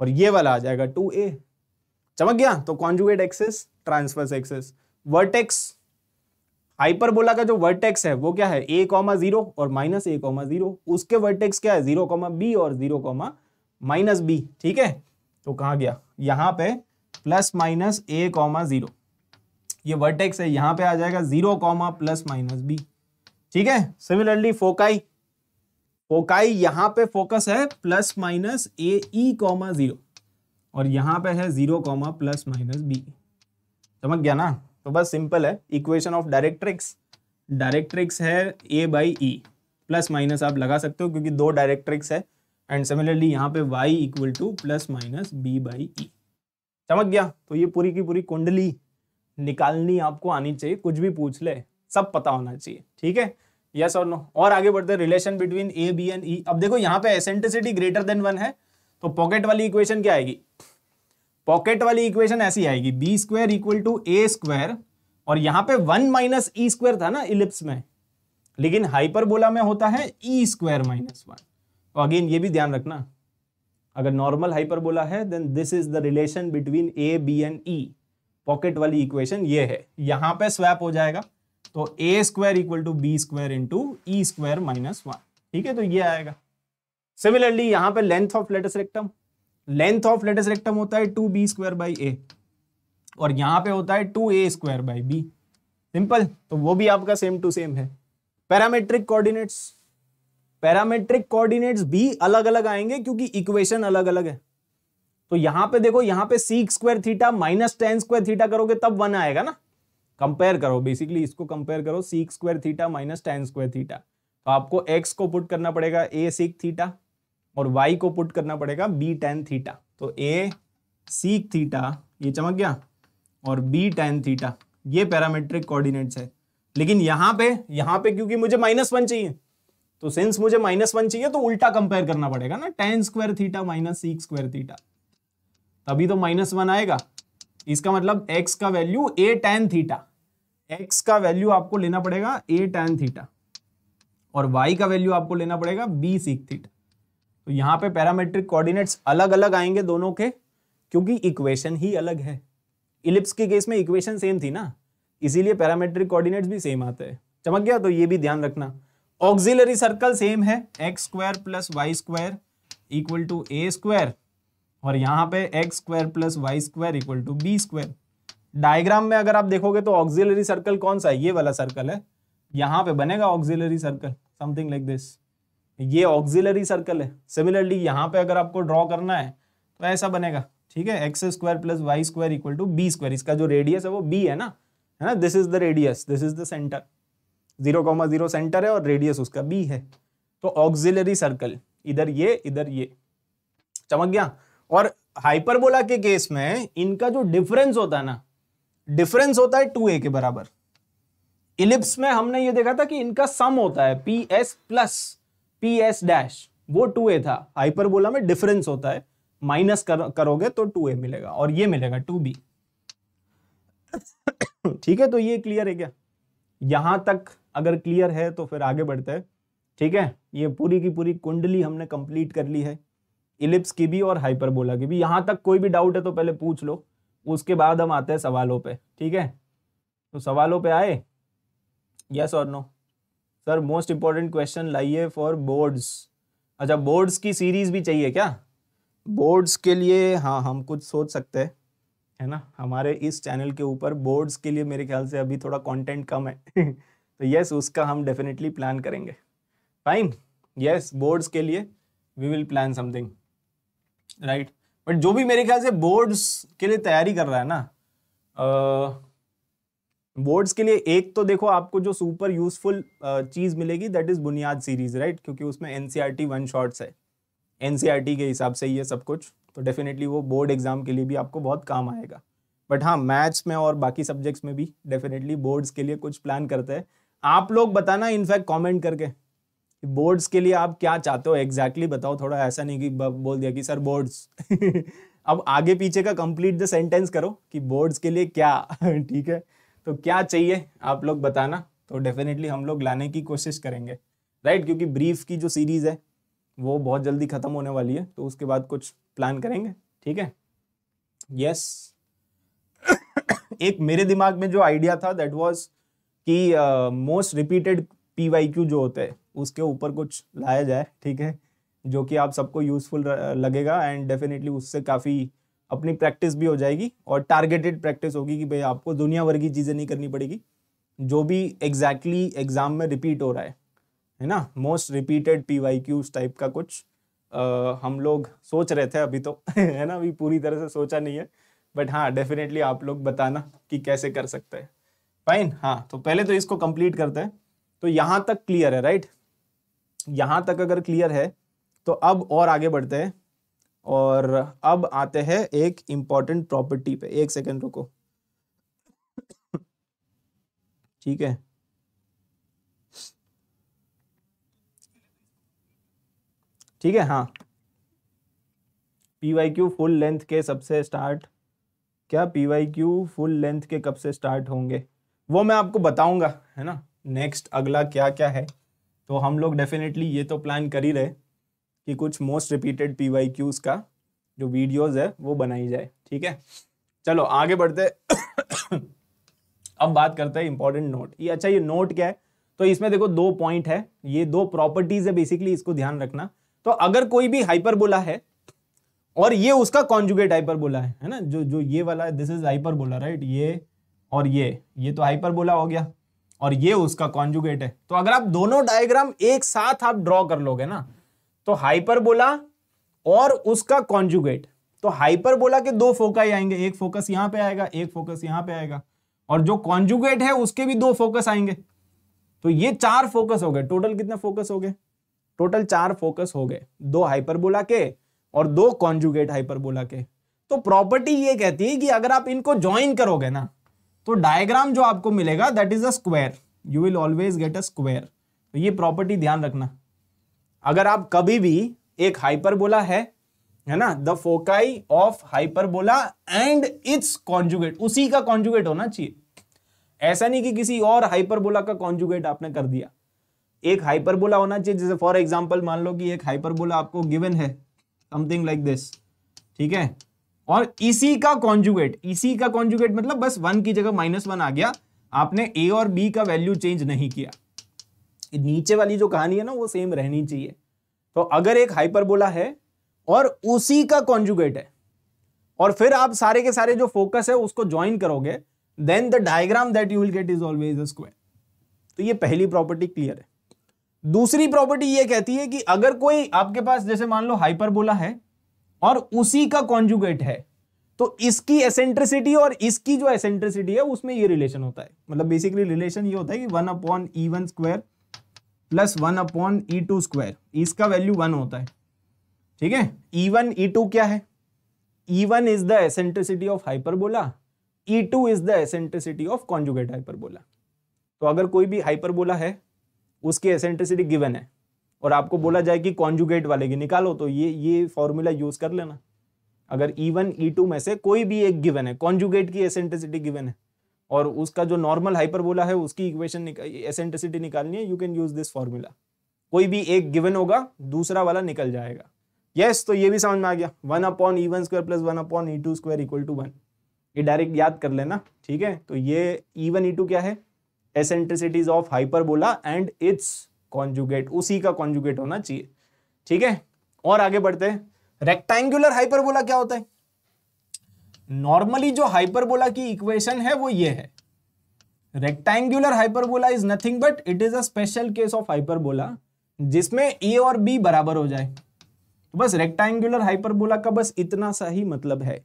और ये वाला आ जाएगा टू ए चमक गया तो conjugate axis transverse axes vertex hyperbola का जो वर्टेक्स है वो क्या है ए कॉमा जीरो और माइनस ए कॉमा जीरो उसके वर्टेक्स क्या है जीरो कॉमा बी और जीरो कॉमा माइनस बी ठीक है तो कहा गया यहां पे प्लस माइनस ए कॉमा जीरो ये वर्टेक्स है यहां पे आ जाएगा zero comma plus minus B ठीक है सिमिलरली फोकाई फोकाई यहां पे फोकस है प्लस माइनस ए ई कॉमा जीरो और यहां पे है zero comma plus minus B समझ गया ना तो बस सिंपल है इक्वेशन ऑफ डायरेक्ट्रिक्स डायरेक्ट्रिक्स है A by E plus minus आप लगा सकते हो क्योंकि दो डायरेक्ट्रिक्स है एंड सिमिलरली यहाँ पे Y equal to plus minus B by E समझ गया तो ये पूरी की पूरी कुंडली निकालनी आपको आनी चाहिए कुछ भी पूछ ले सब पता होना चाहिए ठीक है यस और नो और आगे बढ़ते relation between A B and E अब देखो यहाँ पे एसेंटिसिटी ग्रेटर देन वन है तो पॉकेट वाली इक्वेशन क्या आएगी पॉकेट वाली इक्वेशन ऐसी आएगी B square equal to A square और यहां पे वन माइनस ई स्क्वायर था ना इलिप्स में लेकिन हाइपरबोला में होता है ई स्क्वायर माइनस वन तो अगेन ये भी ध्यान रखना अगर नॉर्मल हाइपरबोला है then this is the relation between A B and E pocket वाली इक्वेशन ये है यहां पे स्वैप हो जाएगा तो A square equal to B square into E square minus one ठीक है तो ये आएगा सिमिलरली यहां पे length of latest rectum length of latest rectum होता है टू बी स्क्वायर बाई ए और यहां पे होता है two A square by B simple तो वो भी आपका सेम टू सेम है पैरामेट्रिक कोऑर्डिनेट्स पैरामेट्रिक कोऑर्डिनेट्स भी अलग अलग आएंगे क्योंकि इक्वेशन अलग अलग है तो यहां पे देखो यहां पे sec square theta minus tan square theta करोगे तब वन आएगा ना कंपेयर करो बेसिकली इसको कंपेयर करो sec square theta minus tan square theta तो आपको एक्स को पुट करना पड़ेगा ए सिक थीटा और y को पुट करना पड़ेगा b tan थीटा तो a सी थीटा ये चमक गया और b tan थीटा ये पैरामेट्रिक कोऑर्डिनेट्स है लेकिन यहां पे यहां पे क्योंकि मुझे माइनस वन चाहिए तो सिंस मुझे माइनस वन चाहिए तो उल्टा कंपेयर करना पड़ेगा ना tan square theta minus sec square theta तभी तो माइनस वन आएगा इसका मतलब x का value a tan theta x का वैल्यू आपको लेना पड़ेगा a tan थीटा और y का वैल्यू आपको लेना पड़ेगा b सी थीटा तो यहाँ पे पैरामेट्रिक कोऑर्डिनेट्स अलग अलग आएंगे दोनों के क्योंकि इक्वेशन ही अलग है इलिप्स के केस में इक्वेशन सेम थी ना इसीलिए पैरामेट्रिक कोऑर्डिनेट्स भी सेम आते हैं चमक गया तो ये भी ध्यान रखना ऑक्सिलरी सर्कल सेम है x square plus Y square equal to A square और यहाँ पे X square plus Y square equal to B square diagram में अगर आप देखोगे तो ऑक्सिलरी सर्कल कौन सा है ये वाला सर्कल है यहाँ पे बनेगा auxiliary circle something like this ये ऑक्सिलरी सर्कल है सिमिलरली यहाँ पे अगर आपको ड्रॉ करना है तो ऐसा बनेगा ठीक है x square plus Y square equal to B square इसका जो रेडियस है वो बी है ना है ना this is the radius this is the centre zero comma zero centre है और रेडियस उसका बी है तो ऑक्सिलरी सर्कल इधर ये इधर ये चमक गया और हाइपरबोला के केस में इनका जो डिफरेंस होता है ना डिफरेंस होता है टू ए के बराबर इलिप्स में हमने ये देखा था कि इनका सम होता है P S plus P S dash वो टू ए था हाइपरबोला में डिफरेंस होता है माइनस कर, करोगे तो टू ए मिलेगा और ये मिलेगा टू बी ठीक है तो ये क्लियर है क्या यहां तक अगर क्लियर है तो फिर आगे बढ़ते हैं ठीक है ये पूरी की पूरी कुंडली हमने कंप्लीट कर ली है इलिप्स की भी और हाइपरबोला की भी यहां तक कोई भी डाउट है तो पहले पूछ लो उसके बाद हम आते हैं सवालों पे ठीक है तो सवालों पे आए यस और no sir most important question लाइए फॉर बोर्ड्स अच्छा बोर्ड्स की सीरीज भी चाहिए क्या बोर्ड्स के लिए हाँ हम कुछ सोच सकते हैं है ना हमारे इस चैनल के ऊपर बोर्ड्स के लिए मेरे ख्याल से अभी थोड़ा कंटेंट कम है तो यस उसका हम डेफिनेटली प्लान करेंगे फाइन यस बोर्ड्स के लिए we will plan something right but जो भी मेरे ख्याल से बोर्ड्स के लिए तैयारी कर रहा है ना बोर्ड्स के लिए एक तो देखो आपको जो सुपर यूजफुल चीज़ मिलेगी that is Buniyaad series right क्योंकि उसमें एनसीईआरटी वन शॉट्स है एनसीईआरटी e के हिसाब से ही है सब कुछ तो डेफिनेटली वो बोर्ड एग्ज़ाम के लिए भी आपको बहुत काम आएगा बट हाँ मैथ्स में और बाकी सब्जेक्ट्स में भी डेफिनेटली बोर्ड्स के लिए कुछ प्लान करते हैं आप लोग बताना इनफैक्ट कॉमेंट करके बोर्ड्स के लिए आप क्या चाहते हो एग्जैक्टली exactly बताओ थोड़ा ऐसा नहीं कि बोल दिया कि सर बोर्ड्स अब आगे पीछे का कंप्लीट द सेंटेंस करो कि बोर्ड्स के लिए क्या ठीक है तो क्या चाहिए आप लोग बताना तो डेफिनेटली हम लोग लाने की कोशिश करेंगे राइट क्योंकि ब्रीफ की जो सीरीज़ है वो बहुत जल्दी ख़त्म होने वाली है तो उसके बाद कुछ प्लान करेंगे ठीक है यस एक मेरे दिमाग में जो आइडिया था दैट वाज कि most repeated P Y Q जो होते हैं उसके ऊपर कुछ लाया जाए ठीक है जो कि आप सबको यूजफुल लगेगा एंड डेफिनेटली उससे काफ़ी अपनी प्रैक्टिस भी हो जाएगी और टारगेटेड प्रैक्टिस होगी कि भाई आपको दुनिया भर की चीज़ें नहीं करनी पड़ेगी जो भी एग्जैक्टली exactly एग्ज़ाम में रिपीट हो रहा है है ना most repeated P Y Qs type का कुछ आ, हम लोग सोच रहे थे अभी तो है ना अभी पूरी तरह से सोचा नहीं है बट हाँ डेफिनेटली आप लोग बताना कि कैसे कर सकते हैं फाइन हाँ तो पहले तो इसको कंप्लीट करते हैं तो यहाँ तक क्लियर है राइट यहाँ तक अगर क्लियर है तो अब और आगे बढ़ते हैं और अब आते हैं एक इम्पॉर्टेंट प्रॉपर्टी पे एक सेकेंड रुको ठीक है ठीक है हाँ P Y Q full length के सबसे स्टार्ट क्या P Y Q full length के कब से स्टार्ट होंगे वो मैं आपको बताऊंगा है ना नेक्स्ट अगला क्या क्या है तो हम लोग डेफिनेटली ये तो प्लान कर ही रहे कि कुछ most repeated P Y Qs का जो वीडियोज है वो बनाई जाए ठीक है चलो आगे बढ़ते अब बात करते हैं इंपॉर्टेंट नोट ये अच्छा ये नोट क्या है तो इसमें देखो दो पॉइंट है ये दो प्रॉपर्टीज है बेसिकली इसको ध्यान रखना तो अगर कोई भी बोला है और ये उसका कॉन्जुगेट हाइपर है है ना जो जो ये वाला है दिस इज बोला राइट ये और ये ये तो बोला हो गया और ये उसका कॉन्जुगेट है तो अगर आप दोनों डायग्राम एक साथ आप ड्रॉ कर लोगे ना तो हाइपरबोला और उसका कॉन्जुगेट तो हाइपरबोला के दो फोकाई आएंगे एक फोकस यहां पे आएगा एक फोकस यहां पे आएगा और जो कॉन्जुगेट है उसके भी दो फोकस आएंगे तो ये चार फोकस हो गए टोटल कितने फोकस हो गए टोटल चार फोकस हो गए दो हाइपरबोला के और दो कॉन्जुगेट हाइपरबोला के तो प्रॉपर्टी ये कहती है कि अगर आप इनको ज्वाइन करोगे ना तो डायग्राम जो आपको मिलेगा that is a square you will always get a square तो ये प्रॉपर्टी ध्यान रखना अगर आप कभी भी एक हाइपरबोला है है ना the foci of hyperbola and its conjugate उसी का कॉन्जुगेट होना चाहिए ऐसा नहीं कि किसी और हाइपरबोला का कॉन्जुगेट आपने कर दिया एक हाइपरबोला होना चाहिए जैसे फॉर एग्जाम्पल मान लो कि एक हाइपरबोला आपको गिवन है समथिंग लाइक दिस ठीक है और इसी का कॉन्जुगेट इसी का कॉन्जुगेट मतलब बस वन की जगह माइनस वन आ गया आपने ए और बी का वैल्यू चेंज नहीं किया नीचे वाली जो कहानी है ना वो सेम रहनी चाहिए तो अगर एक हाइपरबोला है और उसी का कॉन्जुगेट है और फिर आप सारे के सारे जो फोकस है उसको ज्वाइन करोगे then the diagram that you will get is always a square तो ये पहली प्रॉपर्टी क्लियर है दूसरी प्रॉपर्टी ये कहती है कि अगर कोई आपके पास जैसे मान लो हाइपरबोला है और उसी का कॉन्जुगेट है तो इसकी एसेंट्रिसिटी और इसकी जो एसेंट्रिसिटी है उसमें ये रिलेशन होता है मतलब बेसिकली रिलेशन ये होता है कि one upon E one square plus one upon E two square इसका वैल्यू वन होता है ठीक है ई वन ई टू क्या है E one is the eccentricity of hyperbola E two is the eccentricity of conjugate hyperbola तो अगर कोई भी हाइपरबोला है उसकी एसेंट्रिसिटी गिवन है और आपको बोला जाए कि कॉन्जुगेट वाले की निकालो तो ये ये फॉर्मूला यूज कर लेना अगर ई वन ई टू में से कोई भी एक गिवन है कॉन्जुगेट की एसेंट्रिसिटी गिवन है और उसका जो नॉर्मल हाइपरबोला है उसकी इक्वेशन एसेंट्रिसिटी निकालनी है you can use this formula कोई भी एक गिवन होगा दूसरा वाला निकल जाएगा यस yes, तो ये भी समझ में आ गया one upon E one square plus one upon E two square equal to one ये डायरेक्ट याद कर लेना ठीक है तो ये ई वन ई टू क्या है eccentricities of hyperbola and its conjugate उसी का कॉन्जुगेट होना चाहिए ठीक है और आगे बढ़ते हैं रेक्टेंगुलर हाइपरबोला क्या होता है नॉर्मली जो हाइपरबोला की इक्वेशन है वो ये है rectangular hyperbola is nothing but it is a special case of hyperbola जिसमें ए और बी बराबर हो जाए तो बस रेक्टेंगुलर हाइपरबोला का बस इतना सा ही मतलब है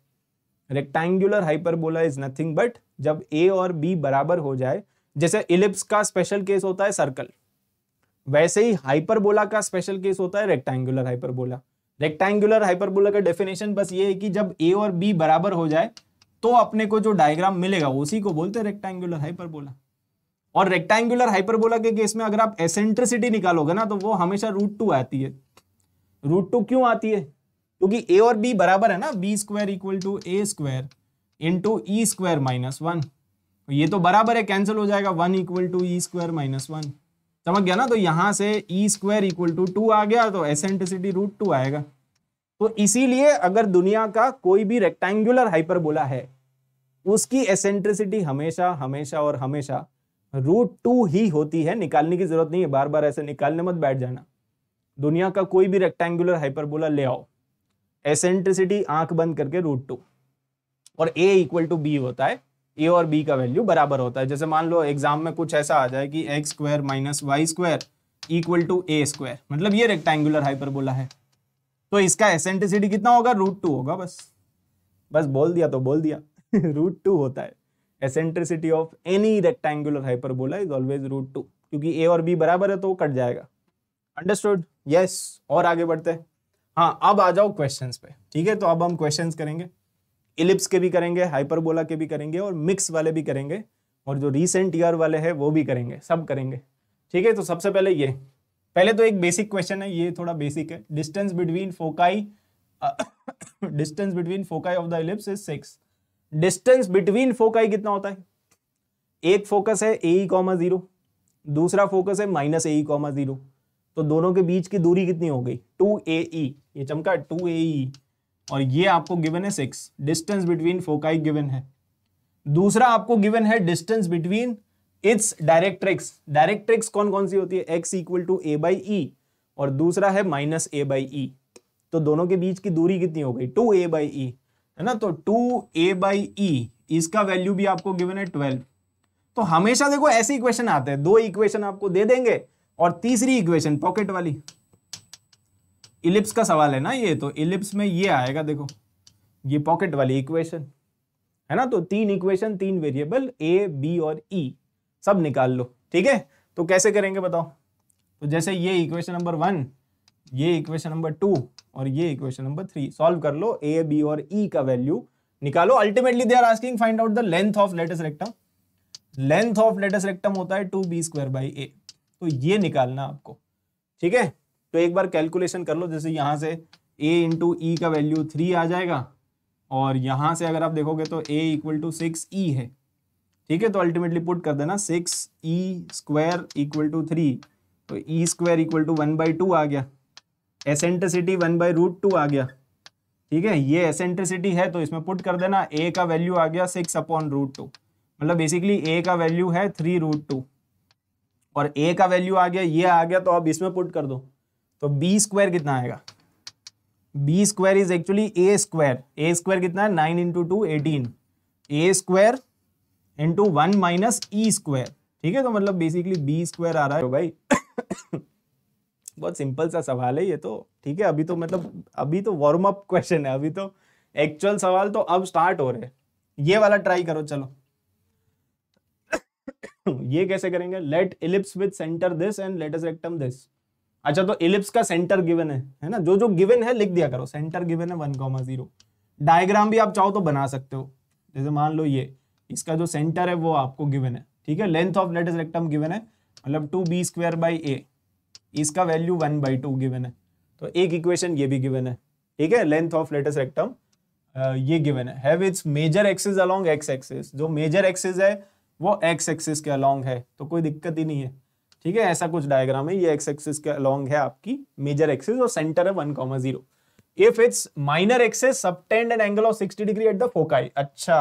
rectangular hyperbola is nothing but जब ए और बी बराबर हो जाए जैसे इलिप्स का स्पेशल केस होता है सर्कल वैसे ही हाइपरबोला का स्पेशल केस होता है रेक्टेंगुलर हाइपरबोला रेक्टेंगुलर हाइपरबोला का डेफिनेशन बस ये है कि जब ए और बी बराबर हो जाए तो अपने को जो डायग्राम मिलेगा उसी को बोलते हैं रेक्टेंगुलर हाइपरबोला और रेक्टेंगुलर हाइपरबोला के केस में अगर आप एसेंट्रिसिटी निकालोगे ना तो वो हमेशा रूट टू आती है रूट टू क्यों आती है क्योंकि ए और बी बराबर है ना B square equal to A square into E square minus one ये तो बराबर है कैंसिल हो जाएगा one equal to E square minus one चमक गया ना तो यहां से E square equal to two आ गया तो एसेंट्रिसिटी रूट टू आएगा तो इसीलिए अगर दुनिया का कोई भी रेक्टेंगुलर हाइपरबोला है उसकी एसेंट्रिसिटी हमेशा हमेशा और हमेशा रूट टू ही होती है निकालने की जरूरत नहीं है बार बार ऐसे निकालने मत बैठ जाना दुनिया का कोई भी रेक्टेंगुलर हाइपरबोला ले आओ एसेंट्रिसिटी आंख बंद करके रूट टू और ए इक्वल टू बी होता है ए और बी का वैल्यू बराबर होता है जैसे मान लो एग्जाम में कुछ ऐसा आ जाए कि X square minus Y square equal to A square मतलब ये रेक्टेंगुलर बोला है तो इसका एसेंटिसिटी कितना होगा रूट टू होगा बस बस बोल दिया तो बोल दिया रूट टू होता है eccentricity of any rectangular hyperbola is always root two क्योंकि ए और बी बराबर है तो वो कट जाएगा अंडरस्टूड यस yes. और आगे बढ़ते हैं हाँ अब आ जाओ क्वेश्चंस पे ठीक है तो अब हम क्वेश्चंस करेंगे इलिप्स के भी करेंगे हाइपरबोला के भी करेंगे और मिक्स वाले भी करेंगे और जो रिसेंट ईयर वाले हैं वो भी करेंगे सब करेंगे ठीक है तो सबसे पहले ये पहले तो एक बेसिक क्वेश्चन है ये थोड़ा बेसिक है distance between foci distance between foci of the ellipse is six distance between foci कितना होता है एक फोकस है ए कॉमा जीरो दूसरा फोकस है माइनस ए कॉमा जीरो तो दोनों के बीच की दूरी कितनी हो गई टू ए ई ये चमका टू ए ई और ये आपको गिवन है six distance between foci given है दूसरा आपको गिवन है distance between its directrix directrix कौन कौन सी होती है x equal to A by ई और दूसरा है माइनस ए बाई ई तो दोनों के बीच की दूरी कितनी हो गई टू ए बाई ई है ना तो टू ए बाई ई इसका वैल्यू भी आपको गिवन है ट्वेल्व तो हमेशा देखो ऐसे इक्वेशन आते हैं दो इक्वेशन आपको दे देंगे और तीसरी इक्वेशन पॉकेट वाली इलिप्स का सवाल है ना ये तो इलिप्स में ये आएगा देखो ये पॉकेट वाली इक्वेशन है ना तो तीन इक्वेशन तीन वेरिएबल ए बी और ई e, सब निकाल लो ठीक है तो कैसे करेंगे बताओ तो जैसे ये इक्वेशन नंबर वन ये इक्वेशन नंबर टू और ये इक्वेशन नंबर थ्री सॉल्व कर लो ए बी और ई e का वैल्यू निकालो ultimately they are asking find out the length of latest rectum length of latest rectum होता है टू बी स्क्वायर बाई ए तो ये निकालना आपको ठीक है तो एक बार कैलकुलेशन कर लो जैसे यहाँ से ए इंटू ई का वैल्यू थ्री आ जाएगा और यहाँ से अगर आप देखोगे तो A equal to six E है ठीक है तो अल्टीमेटली पुट कर देना six E square equal to three तो E square equal to one by two आ गया eccentricity one by root two आ गया ठीक है ये एसेंट्रिसिटी है तो इसमें पुट कर देना ए का वैल्यू आ गया सिक्स अपॉन रूट टू मतलब बेसिकली ए का वैल्यू है थ्री रूट टू और ए का वैल्यू आ गया ये आ गया तो आप इसमें पुट कर दो तो बी स्क्वायर कितना आएगा B square is actually A square A square कितना है nine into two eighteen A square into one minus E square ठीक है तो मतलब बेसिकली बी स्क्वायर आ रहा है तो भाई बहुत सिंपल सा सवाल है ये तो ठीक है अभी तो मतलब अभी तो वार्म अप क्वेश्चन है अभी तो एक्चुअल सवाल तो अब स्टार्ट हो रहे हैं ये वाला ट्राई करो चलो ये कैसे करेंगे let ellipse with centre this and latus rectum this अच्छा तो इलिप्स का सेंटर गिवन है है ना जो जो गिवन है लिख दिया करो सेंटर गिवन है वन कॉमा जीरो डायग्राम भी आप चाहो तो बना सकते हो जैसे मान लो ये इसका जो सेंटर है वो आपको गिवन है ठीक है length of latest rectum given है मतलब two B square by A इसका value one by two given है तो एक इक्वेशन ये भी गिवन है ठीक है लेंथ ऑफ लेटेस्ट रेक्टम ये गिवन है have its major axis along X axis जो मेजर एक्सिस है वो एक्स एक्सिस के अलोंग है तो कोई दिक्कत ही नहीं है ठीक है ऐसा कुछ डायग्राम है ये एक्स एक्सिस के अलॉन्ग है आपकी मेजर एक्सिस और सेंटर है one comma zero if its minor axis subtend an angle of sixty degree at the foci अच्छा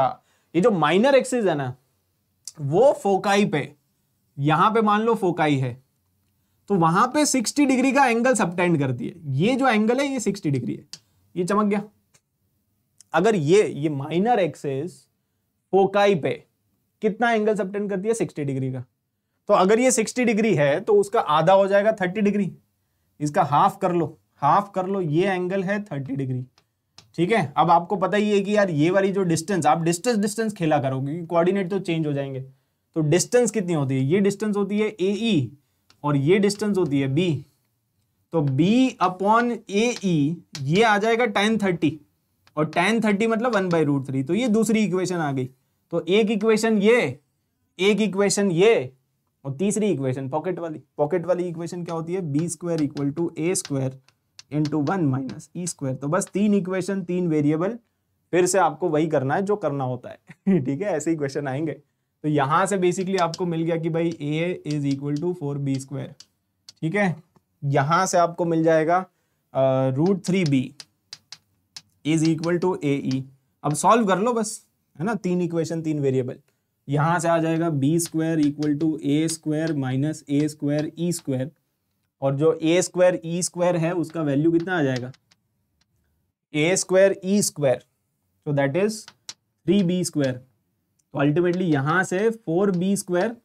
ये जो माइनर एक्सेस है ना वो फोकाई पे यहां पे मान लो फोकाई है तो वहां पे 60 डिग्री का एंगल सबटेंड कर दिए ये जो एंगल है ये 60 डिग्री है ये चमक गया अगर ये ये माइनर एक्सेस फोकाई पे कितना एंगल सबटेंड कर दिया 60 डिग्री का तो अगर ये 60 डिग्री है तो उसका आधा हो जाएगा 30 डिग्री इसका हाफ कर लो हाफ कर लो ये एंगल है 30 डिग्री ठीक है अब आपको पता ही है कि यार ये वाली जो डिस्टेंस आप डिस्टेंस डिस्टेंस खेला करोगे कोऑर्डिनेट तो चेंज हो जाएंगे तो डिस्टेंस कितनी होती है ये डिस्टेंस होती है ए ई e और ये डिस्टेंस होती है बी तो बी अपॉन ए ई ये आ जाएगा टेन थर्टी और टेन थर्टी मतलब वन बाई रूट थ्री तो ये दूसरी इक्वेशन आ गई तो एक इक्वेशन ये एक इक्वेशन ये और तीसरी इक्वेशन पॉकेट वाली पॉकेट वाली इक्वेशन क्या होती है B square equal to A square into one minus E square तो बस तीन इक्वेशन तीन वेरिएबल फिर से आपको वही करना है जो करना होता है ठीक है ऐसे ही क्वेश्चन आएंगे तो यहाँ से बेसिकली आपको मिल गया कि भाई A is equal to four B square ठीक है यहाँ से आपको मिल जाएगा root three B is equal to A अब सॉल्व कर लो बस है ना तीन इक्वेशन तीन वेरिएबल यहाँ से आ जाएगा B square equal to A square minus A square E square और जो ए स्क्वायर ई स्क्वायर है उसका वैल्यू कितना आ जाएगा ए स्क्वायर ई स्क्वायर तो that is three B square तो अल्टीमेटली यहाँ से four B square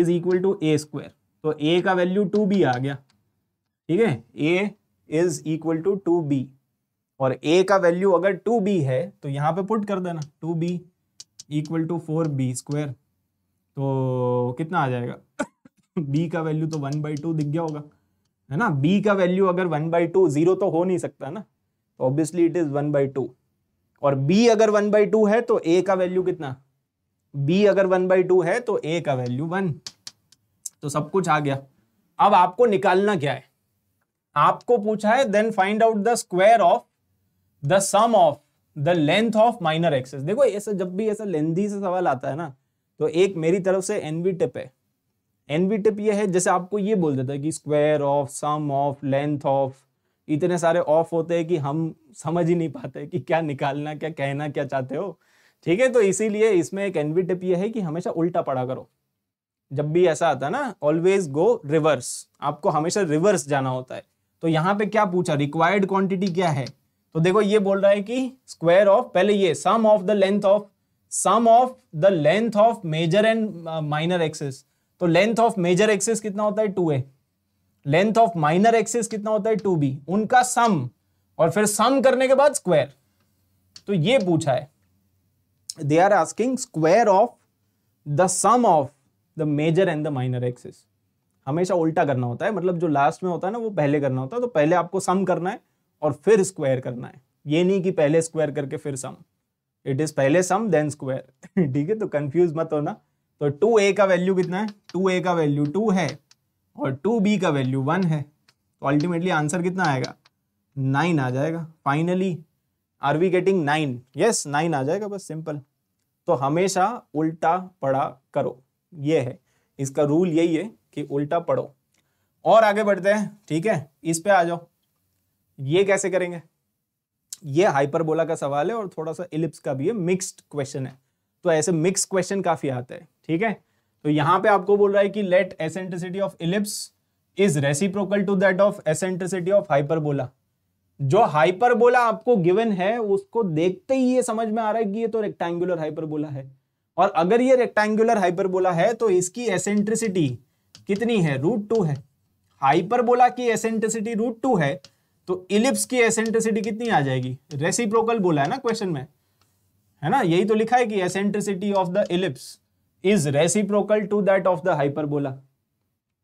is equal to A square तो ए का वैल्यू टू बी आ गया ठीक है A is equal to two B और ए का वैल्यू अगर टू बी है तो यहाँ पे पुट कर देना two B equal to four B square तो कितना आ जाएगा बी का वैल्यू तो वन बाई टू दिख गया होगा है ना बी का वैल्यू अगर वन बाई टू जीरो तो हो नहीं सकता ना तो obviously it is one by two और बी अगर वन बाई टू है तो ए का वैल्यू कितना बी अगर वन बाई टू है तो ए का वैल्यू वन तो सब कुछ आ गया अब आपको निकालना क्या है आपको पूछा है then find out the square of the sum of the length of minor axis देखो ऐसा जब भी ऐसा लेंदी से सवाल आता है ना तो एक मेरी तरफ से एनवी टिप है एनवी टिप ये है जैसे आपको ये बोल देता है कि square of sum of length of इतने सारे ऑफ होते हैं कि हम समझ ही नहीं पाते कि क्या निकालना क्या कहना क्या चाहते हो ठीक है तो इसीलिए इसमें एक एनवी टिप ये है कि हमेशा उल्टा पढ़ा करो जब भी ऐसा आता है ना ऑलवेज गो रिवर्स आपको हमेशा रिवर्स जाना होता है तो यहाँ पे क्या पूछा रिक्वायर्ड क्वांटिटी क्या है तो देखो ये बोल रहा है कि स्क्वायर ऑफ पहले ये sum of the length of sum of the length of major and minor axis तो लेंथ ऑफ मेजर एक्सेस कितना होता है two A length of minor axis कितना होता है टू बी उनका सम और फिर सम करने के बाद स्क्वायर तो ये पूछा है they are asking square of the sum of the major and the minor axis हमेशा उल्टा करना होता है मतलब जो लास्ट में होता है ना वो पहले करना होता है तो पहले आपको सम करना है और फिर स्क्वायर करना है ये नहीं कि पहले स्क्वायर करके फिर सम इट इज पहले सम देन स्क्वायर ठीक है तो कंफ्यूज मत होना तो टू ए का वैल्यू कितना है टू ए का वैल्यू टू है और टू बी का वैल्यू वन है तो अल्टीमेटली आंसर कितना आएगा नाइन आ जाएगा finally are we getting nine yes nine आ जाएगा बस सिंपल तो हमेशा उल्टा पढ़ा करो ये है इसका रूल यही है कि उल्टा पढ़ो और आगे बढ़ते हैं ठीक है इस पे आ जाओ ये कैसे करेंगे ये हाइपरबोला का सवाल है और थोड़ा सा इलिप्स का भी है मिक्स्ड क्वेश्चन है तो ऐसे मिक्स क्वेश्चन काफी आते हैं ठीक है तो यहां पे आपको बोल रहा है कि let eccentricity of ellipse is reciprocal to that of eccentricity of hyperbola जो हाइपरबोला आपको गिवन है उसको देखते ही ये समझ में आ रहा है कि ये तो रेक्टेंगुलर हाइपरबोला है और अगर ये रेक्टेंगुलर हाइपरबोला है तो इसकी एसेंट्रिसिटी कितनी है रूट टू है हाइपरबोला की एसेंट्रिसिटी रूट टू है तो इलिप्स की एसेंट्रिसिटी कितनी आ जाएगी रेसिप्रोकल बोला है ना क्वेश्चन में है ना यही तो लिखा है कि eccentricity of the ellipse is reciprocal to that of the hyperbola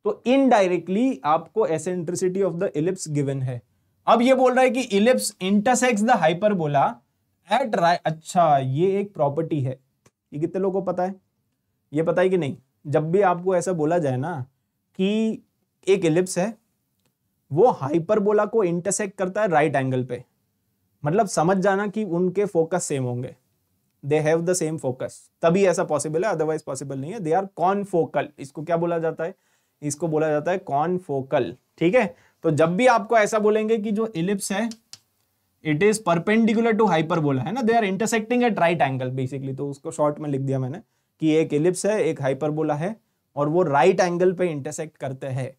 तो इनडायरेक्टली आपको eccentricity of the ellipse given है अब ये बोल रहा है कि ellipse intersects the hyperbola at right अच्छा ये एक प्रॉपर्टी है ये कितने लोगों को पता है ये पता है कि नहीं जब भी आपको ऐसा बोला जाए ना कि एक इलिप्स है वो हाइपरबोला को इंटरसेक्ट करता है राइट एंगल पे मतलब समझ जाना कि उनके फोकस सेम होंगे they have the same focus तभी ऐसा पॉसिबल है अदरवाइज पॉसिबल नहीं है दे आर कॉन फोकल इसको क्या बोला जाता है इसको बोला जाता है कॉन फोकल ठीक है तो जब भी आपको ऐसा बोलेंगे कि जो इलिप्स है it is perpendicular to hyperbola है ना they are intersecting at right angle basically तो उसको शॉर्ट में लिख दिया मैंने कि एक इलिप्स है एक हाइपरबोला है और वो राइट right एंगल पे इंटरसेक्ट करते हैं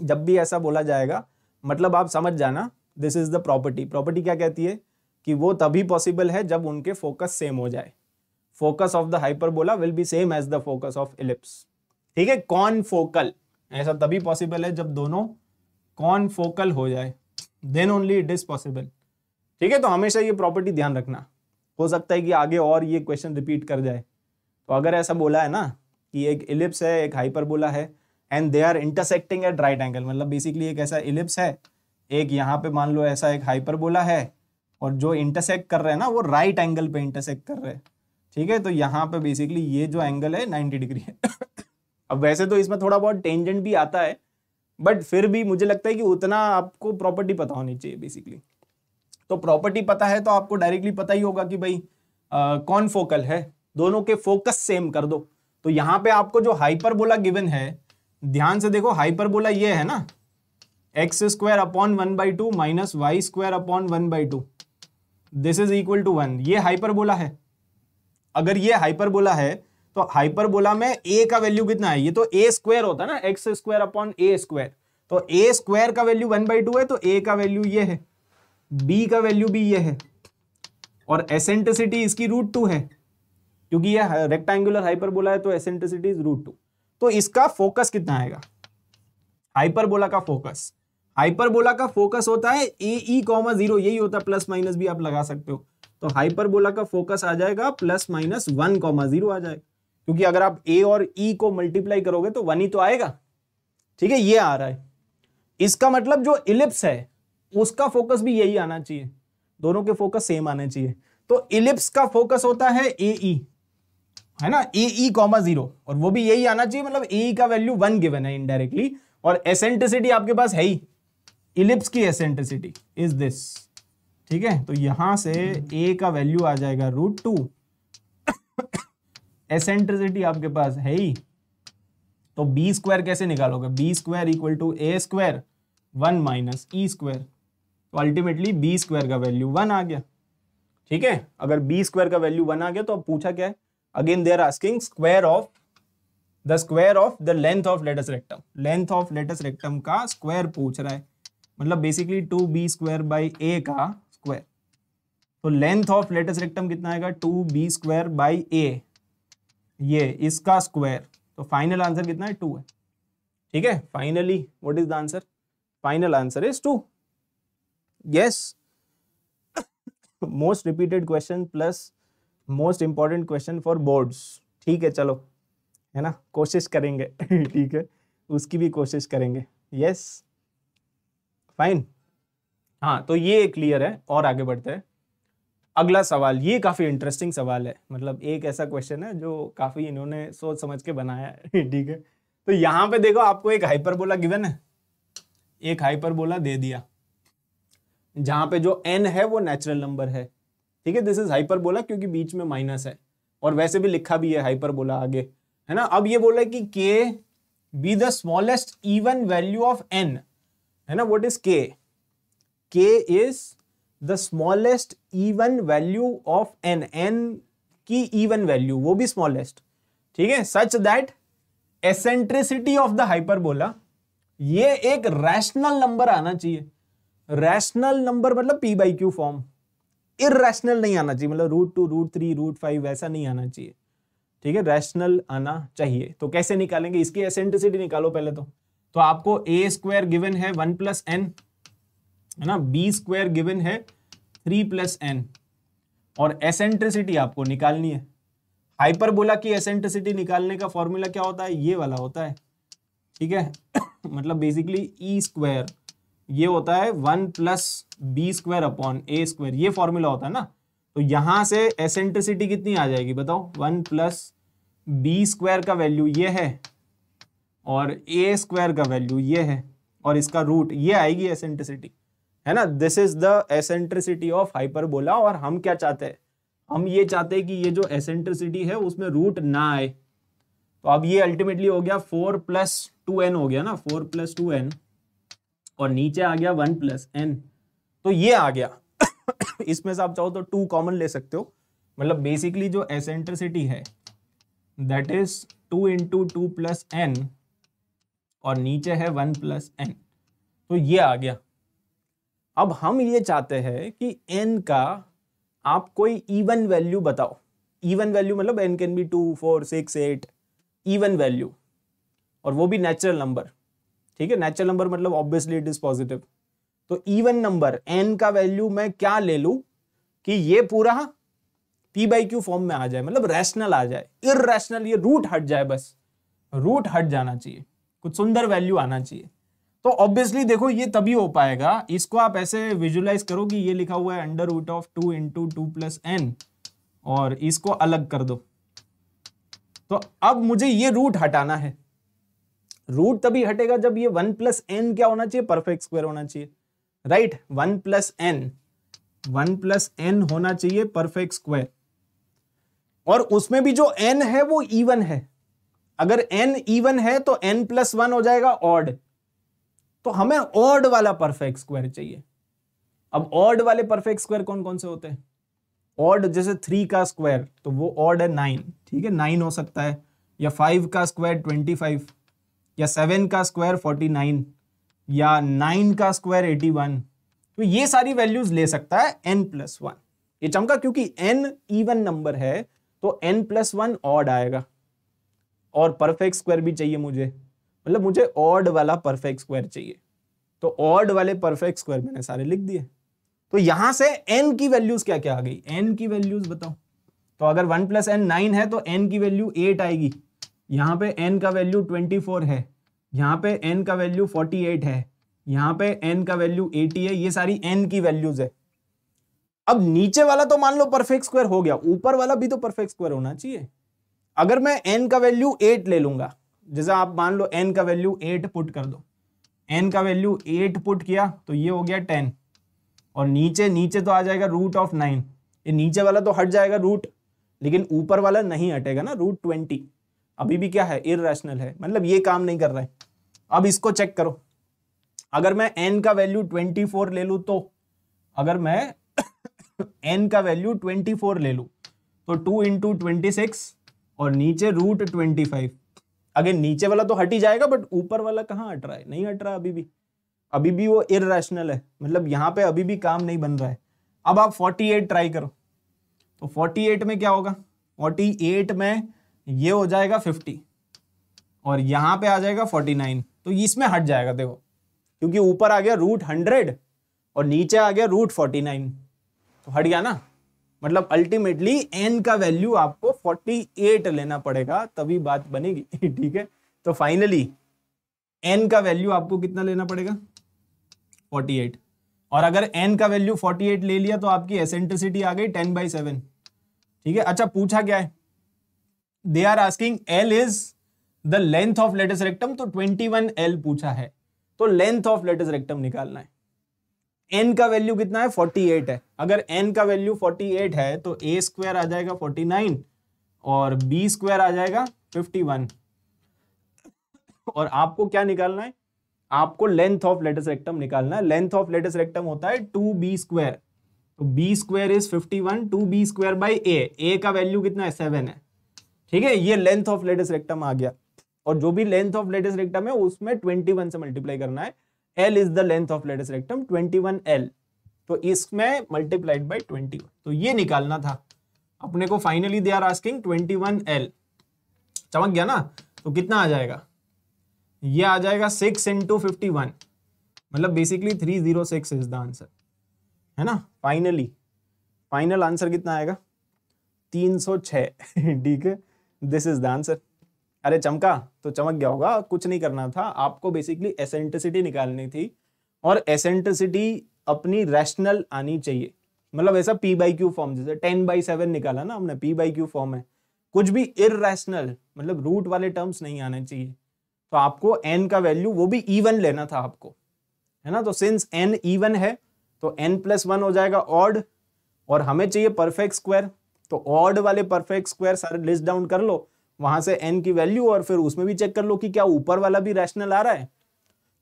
जब भी ऐसा बोला जाएगा मतलब आप समझ जाना this is the property property क्या कहती है कि वो तभी पॉसिबल है जब उनके फोकस सेम हो जाए focus of the hyperbola will be same as the focus of ellipse ठीक है कॉन फोकल ऐसा तभी पॉसिबल है जब दोनों कॉन फोकल हो जाए then only it is possible ठीक है तो हमेशा ये प्रॉपर्टी ध्यान रखना हो सकता है कि आगे और ये क्वेश्चन रिपीट कर जाए तो अगर ऐसा बोला है ना कि एक इलिप्स है एक हाइपरबोला है and they are intersecting at right angle मतलब बेसिकली एक ऐसा इलिप्स है एक यहाँ पे मान लो ऐसा एक हाइपरबोला है और जो इंटरसेक्ट कर रहे हैं ना वो राइट right एंगल पे इंटरसेक्ट कर रहे हैं ठीक है तो यहाँ पे बेसिकली ये जो एंगल है नाइन्टी डिग्री है अब वैसे तो इसमें थोड़ा बहुत टेंजेंट भी आता है बट फिर भी मुझे लगता है कि उतना आपको प्रॉपर्टी पता होनी चाहिए बेसिकली तो प्रॉपर्टी पता है तो आपको डायरेक्टली पता ही होगा कि भाई आ, कौन फोकल है दोनों के फोकस सेम कर दो तो यहाँ पे आपको जो हाइपरबोला गिवन है ध्यान से देखो हाइपरबोला ये है ना x square upon one by two minus Y square upon one by two this is equal to one ये हाइपरबोला है अगर ये हाइपरबोला है तो हाइपरबोला में ए का वैल्यू कितना है ये तो ए स्क्वायर होता है ना x square upon A square तो ए स्क्वायर का वैल्यू वन बाई टू है तो ए का वैल्यू ये है बी का वैल्यू भी ये है और एसेंटिसिटी इसकी रूट टू है क्योंकि ये रेक्टेंगुलर हाइपरबोला है तो एसेंटिसिटी इज रूट टू तो इसका फोकस कितना आएगा हाइपरबोला का फोकस हाइपरबोला का फोकस होता है ए ई कॉमा जीरो यही होता है प्लस माइनस भी आप लगा सकते हो तो हाइपरबोला का फोकस आ जाएगा plus minus one comma zero आ जाएगा क्योंकि अगर आप ए और ई e को मल्टीप्लाई करोगे तो वन ही तो आएगा ठीक है ये आ रहा है इसका मतलब जो इलिप्स है उसका फोकस भी यही आना चाहिए दोनों के फोकस सेम आने चाहिए तो इलिप्स का फोकस होता है ए ई e। है ना ए ई कॉमा जीरो और वो भी यही आना चाहिए मतलब ए e का वैल्यू वन गिवन है इनडायरेक्टली और एसेंट्रिसिटी आपके पास है ही इलिप्स की एसेंट्रिसिटी इज दिस ठीक है तो यहां से ए का वैल्यू आ जाएगा रूट टू एसेंट्रिसिटी आपके पास है ही तो बी स्क्वायर कैसे निकालोगे B square equal to A square one minus E square तो अल्टीमेटली बी स्क्वायर का वैल्यू वन आ गया ठीक है अगर बी स्क्वायर का वैल्यू वन आ गया तो अब पूछा क्या है again they are asking square of the square of the length of latus rectum length of latus rectum का स्क्वायर पूछ रहा है मतलब basically two B square by A का स्क्वायर तो लेंथ ऑफ लेटस रेक्टम कितना आएगा two B square by A ये इसका स्क्वायर तो फाइनल आंसर कितना है टू है ठीक है finally what is the answer final answer is two yes most repeated question plus most important question for boards ठीक है चलो है ना कोशिश करेंगे ठीक है उसकी भी कोशिश करेंगे यस फाइन हाँ तो ये क्लियर है और आगे बढ़ते हैं अगला सवाल ये काफ़ी इंटरेस्टिंग सवाल है मतलब एक ऐसा क्वेश्चन है जो काफ़ी इन्होंने सोच समझ के बनाया है ठीक है तो यहाँ पे देखो आपको एक हाइपरबोला गिवन है एक हाइपरबोला दे दिया जहाँ पे जो एन है वो नेचुरल नंबर है ठीक है दिस इज हाइपरबोला क्योंकि बीच में माइनस है और वैसे भी लिखा भी है हाइपरबोला आगे है ना अब ये बोला कि K be the smallest even value of N है ना what is K K is the smallest even value of N N की इवन वैल्यू वो भी स्मॉलेस्ट ठीक है such that eccentricity of the hyperbola ये एक रैशनल नंबर आना चाहिए रैशनल नंबर मतलब P by Q form irrational नहीं आना चाहिए मतलब root two root three root five वैसा नहीं आना चाहिए ठीक है रैशनल आना चाहिए तो कैसे निकालेंगे इसकी एसेंटिसिटी निकालो पहले तो तो आपको ए स्क्वायर गिवन है वन प्लस एन है ना बी स्क्वायर गिवन है थ्री प्लस एन और एसेंट्रिसिटी आपको निकालनी है हाइपरबोला की एसेंट्रिसिटी निकालने का फॉर्मूला क्या होता है ये वाला होता है ठीक है मतलब बेसिकली ई स्क्वायर ये होता है one plus B square upon A square ये फॉर्मूला होता है ना तो यहां से एसेंट्रिसिटी कितनी आ जाएगी बताओ वन प्लस बी स्क्वायर का वैल्यू ये है और ए स्क्वायर का वैल्यू ये है और इसका रूट ये आएगी एसेंट्रिसिटी है ना this is the eccentricity of hyperbola और हम क्या चाहते हैं हम ये चाहते हैं कि ये जो एसेंट्रिसिटी है उसमें रूट ना आए तो अब ये अल्टीमेटली हो गया फोर प्लस टू एन हो गया ना फोर प्लस टू एन और नीचे आ गया वन प्लस एन तो ये आ गया इसमें से आप चाहो तो टू कॉमन ले सकते हो मतलब बेसिकली जो एसेंट्रिसिटी है that is two into two plus N और नीचे है वन प्लस एन तो ये आ गया अब हम ये चाहते हैं कि एन का आप कोई इवन वैल्यू बताओ इवन वैल्यू मतलब N can be two four six eight even value और वो भी नेचुरल नंबर ठीक है नेचुरल नंबर मतलब ऑब्वियसली इट इज पॉजिटिव तो इवन नंबर एन का वैल्यू मैं क्या ले लू कि ये पूरा पी बाई क्यू फॉर्म में आ जाए मतलब रैशनल आ जाए इेशनल ये रूट हट जाए बस रूट हट जाना चाहिए कुछ सुंदर वैल्यू आना चाहिए तो ऑब्वियसली देखो ये तभी हो पाएगा इसको आप ऐसे विजुलाइज करो कि ये लिखा हुआ है under root of two into two plus N और इसको अलग कर दो तो अब मुझे ये रूट हटाना है रूट तभी हटेगा जब ये वन प्लस एन क्या होना चाहिए परफेक्ट स्क्वायर होना चाहिए right one plus N one plus N होना चाहिए परफेक्ट स्क्वायर और उसमें भी जो एन है वो इवन है अगर एन इवन है तो एन प्लस वन हो जाएगा ऑड तो हमें ऑड वाला परफेक्ट स्क्वायर चाहिए अब ऑड वाले परफेक्ट स्क्वायर कौन कौन से होते हैं ऑड जैसे थ्री का स्क्वायर तो वो ऑड है नाइन ठीक है नाइन हो सकता है या फाइव का स्क्वायर ट्वेंटी फाइव या सेवन का स्क्वायर फोर्टी नाइन या नाइन का स्क्वायर एटी वन तो ये सारी वैल्यूज ले सकता है एन प्लस वन ये चमका क्योंकि एन इवन नंबर है तो एन प्लस वन ऑड आएगा और परफेक्ट स्क्वायर भी चाहिए मुझे मतलब मुझे ऑड वाला परफेक्ट स्क्वायर चाहिए तो ऑड वाले परफेक्ट स्क्वायर मैंने सारे लिख दिए तो यहां से एन की वैल्यूज क्या क्या आ गई एन की वैल्यूज बताओ तो अगर वन प्लस एन नाइन है तो एन की वैल्यू एट आएगी यहाँ पे एन का वैल्यू ट्वेंटी फोर है यहाँ पे एन का वैल्यू फोर्टी एट है यहाँ पे एन का वैल्यू एटी है ये सारी एन की वैल्यूज है अब नीचे वाला तो मान लो परफेक्ट स्क्वायर हो गया ऊपर वाला भी तो परफेक्ट स्क्वायर होना चाहिए अगर मैं एन का वैल्यू एट ले लूंगा जैसे आप मान लो एन का वैल्यू एट पुट कर दो एन का वैल्यू एट पुट किया तो ये हो गया टेन और नीचे नीचे तो आ जाएगा रूट ऑफ नाइन ये नीचे वाला तो हट जाएगा रूट लेकिन ऊपर वाला नहीं हटेगा ना रूट ट्वेंटी अभी भी क्या है इेशनल है मतलब ये काम नहीं कर रहा है अब इसको चेक करो अगर मैं एन का वैल्यू ट्वेंटी फोर ले लू तो अगर मैं एन का वैल्यू ट्वेंटी फोर ले लू तो टू इंटू ट्वेंटी सिक्स और नीचे रूट ट्वेंटी फाइव अगर नीचे वाला तो हट ही जाएगा बट ऊपर वाला कहाँ हट रहा है नहीं हट रहा अभी भी अभी भी वो इेशनल है मतलब यहाँ पे अभी भी काम नहीं बन रहा है अब आप 48 ट्राई करो तो 48 में क्या होगा 48 में ये हो जाएगा फिफ्टी और यहां पे आ जाएगा फोर्टी नाइन तो इसमें हट जाएगा देखो क्योंकि ऊपर आ गया रूट हंड्रेड और नीचे आ गया रूट फोर्टी नाइन तो हट गया ना मतलब अल्टीमेटली एन का वैल्यू आपको फोर्टी एट लेना पड़ेगा तभी बात बनेगी ठीक है तो फाइनली एन का वैल्यू आपको कितना लेना पड़ेगा फोर्टी एट और अगर एन का वैल्यू फोर्टी एट ले लिया तो आपकी एसेंट्रिसिटी आ गई टेन बाई सेवन ठीक है अच्छा पूछा क्या है they are asking L is the length of latus rectum तो 21 एल पूछा है तो लेंथ ऑफ लेटेस रेक्टम निकालना है एन का वैल्यू कितना है 48 है अगर एन का वैल्यू 48 है तो ए स्क्वायर आ जाएगा 49 और बी स्क्वायर आ जाएगा 51 और आपको क्या निकालना है आपको लेंथ ऑफ लेटेस रेक्टम निकालना है लेंथ ऑफ लेटेस रेक्टम होता है टू बी स्क्वायर तो B square is fifty one two B square by A का वैल्यू कितना है सेवन है ठीक है ये लेंथ ऑफ लेटेस्ट रेक्टम आ गया और जो भी लेंथ ऑफ लेटेस्ट रेक्टम है उसमें 21 से मल्टीप्लाई करना है L is the length of latest rectum 21 L तो इसमें मल्टीप्लाइड बाई 21 तो ये निकालना था अपने को finally they are asking 21 L चमक गया ना तो कितना आ जाएगा ये आ जाएगा सिक्स इंटू फिफ्टी वन मतलब basically three zero six is the answer है ना फाइनली फाइनल आंसर कितना आएगा तीन सौ छः ठीक है दिस इज द आंसर अरे चमका तो चमक गया होगा कुछ नहीं करना था आपको बेसिकली एसेंट्रिसिटी निकालनी थी और एसेंट्रिसिटी अपनी रैशनल आनी चाहिए मतलब ऐसा पी बाई क्यू फॉर्म जैसे टेन बाई सेवन निकाला ना हमने पी बाई क्यू फॉर्म है कुछ भी इेशनल मतलब रूट वाले टर्म्स नहीं आने चाहिए तो आपको एन का वैल्यू वो भी इवन लेना था आपको है ना तो सिंस एन इवन है तो एन प्लस वन हो जाएगा ऑड और हमें चाहिए परफेक्ट स्क्वायर तो ऑड वाले परफेक्ट स्क्वायर सारे लिस्ट डाउन कर लो वहां से एन की वैल्यू और फिर उसमें भी चेक कर लो कि क्या ऊपर वाला भी रैशनल आ रहा है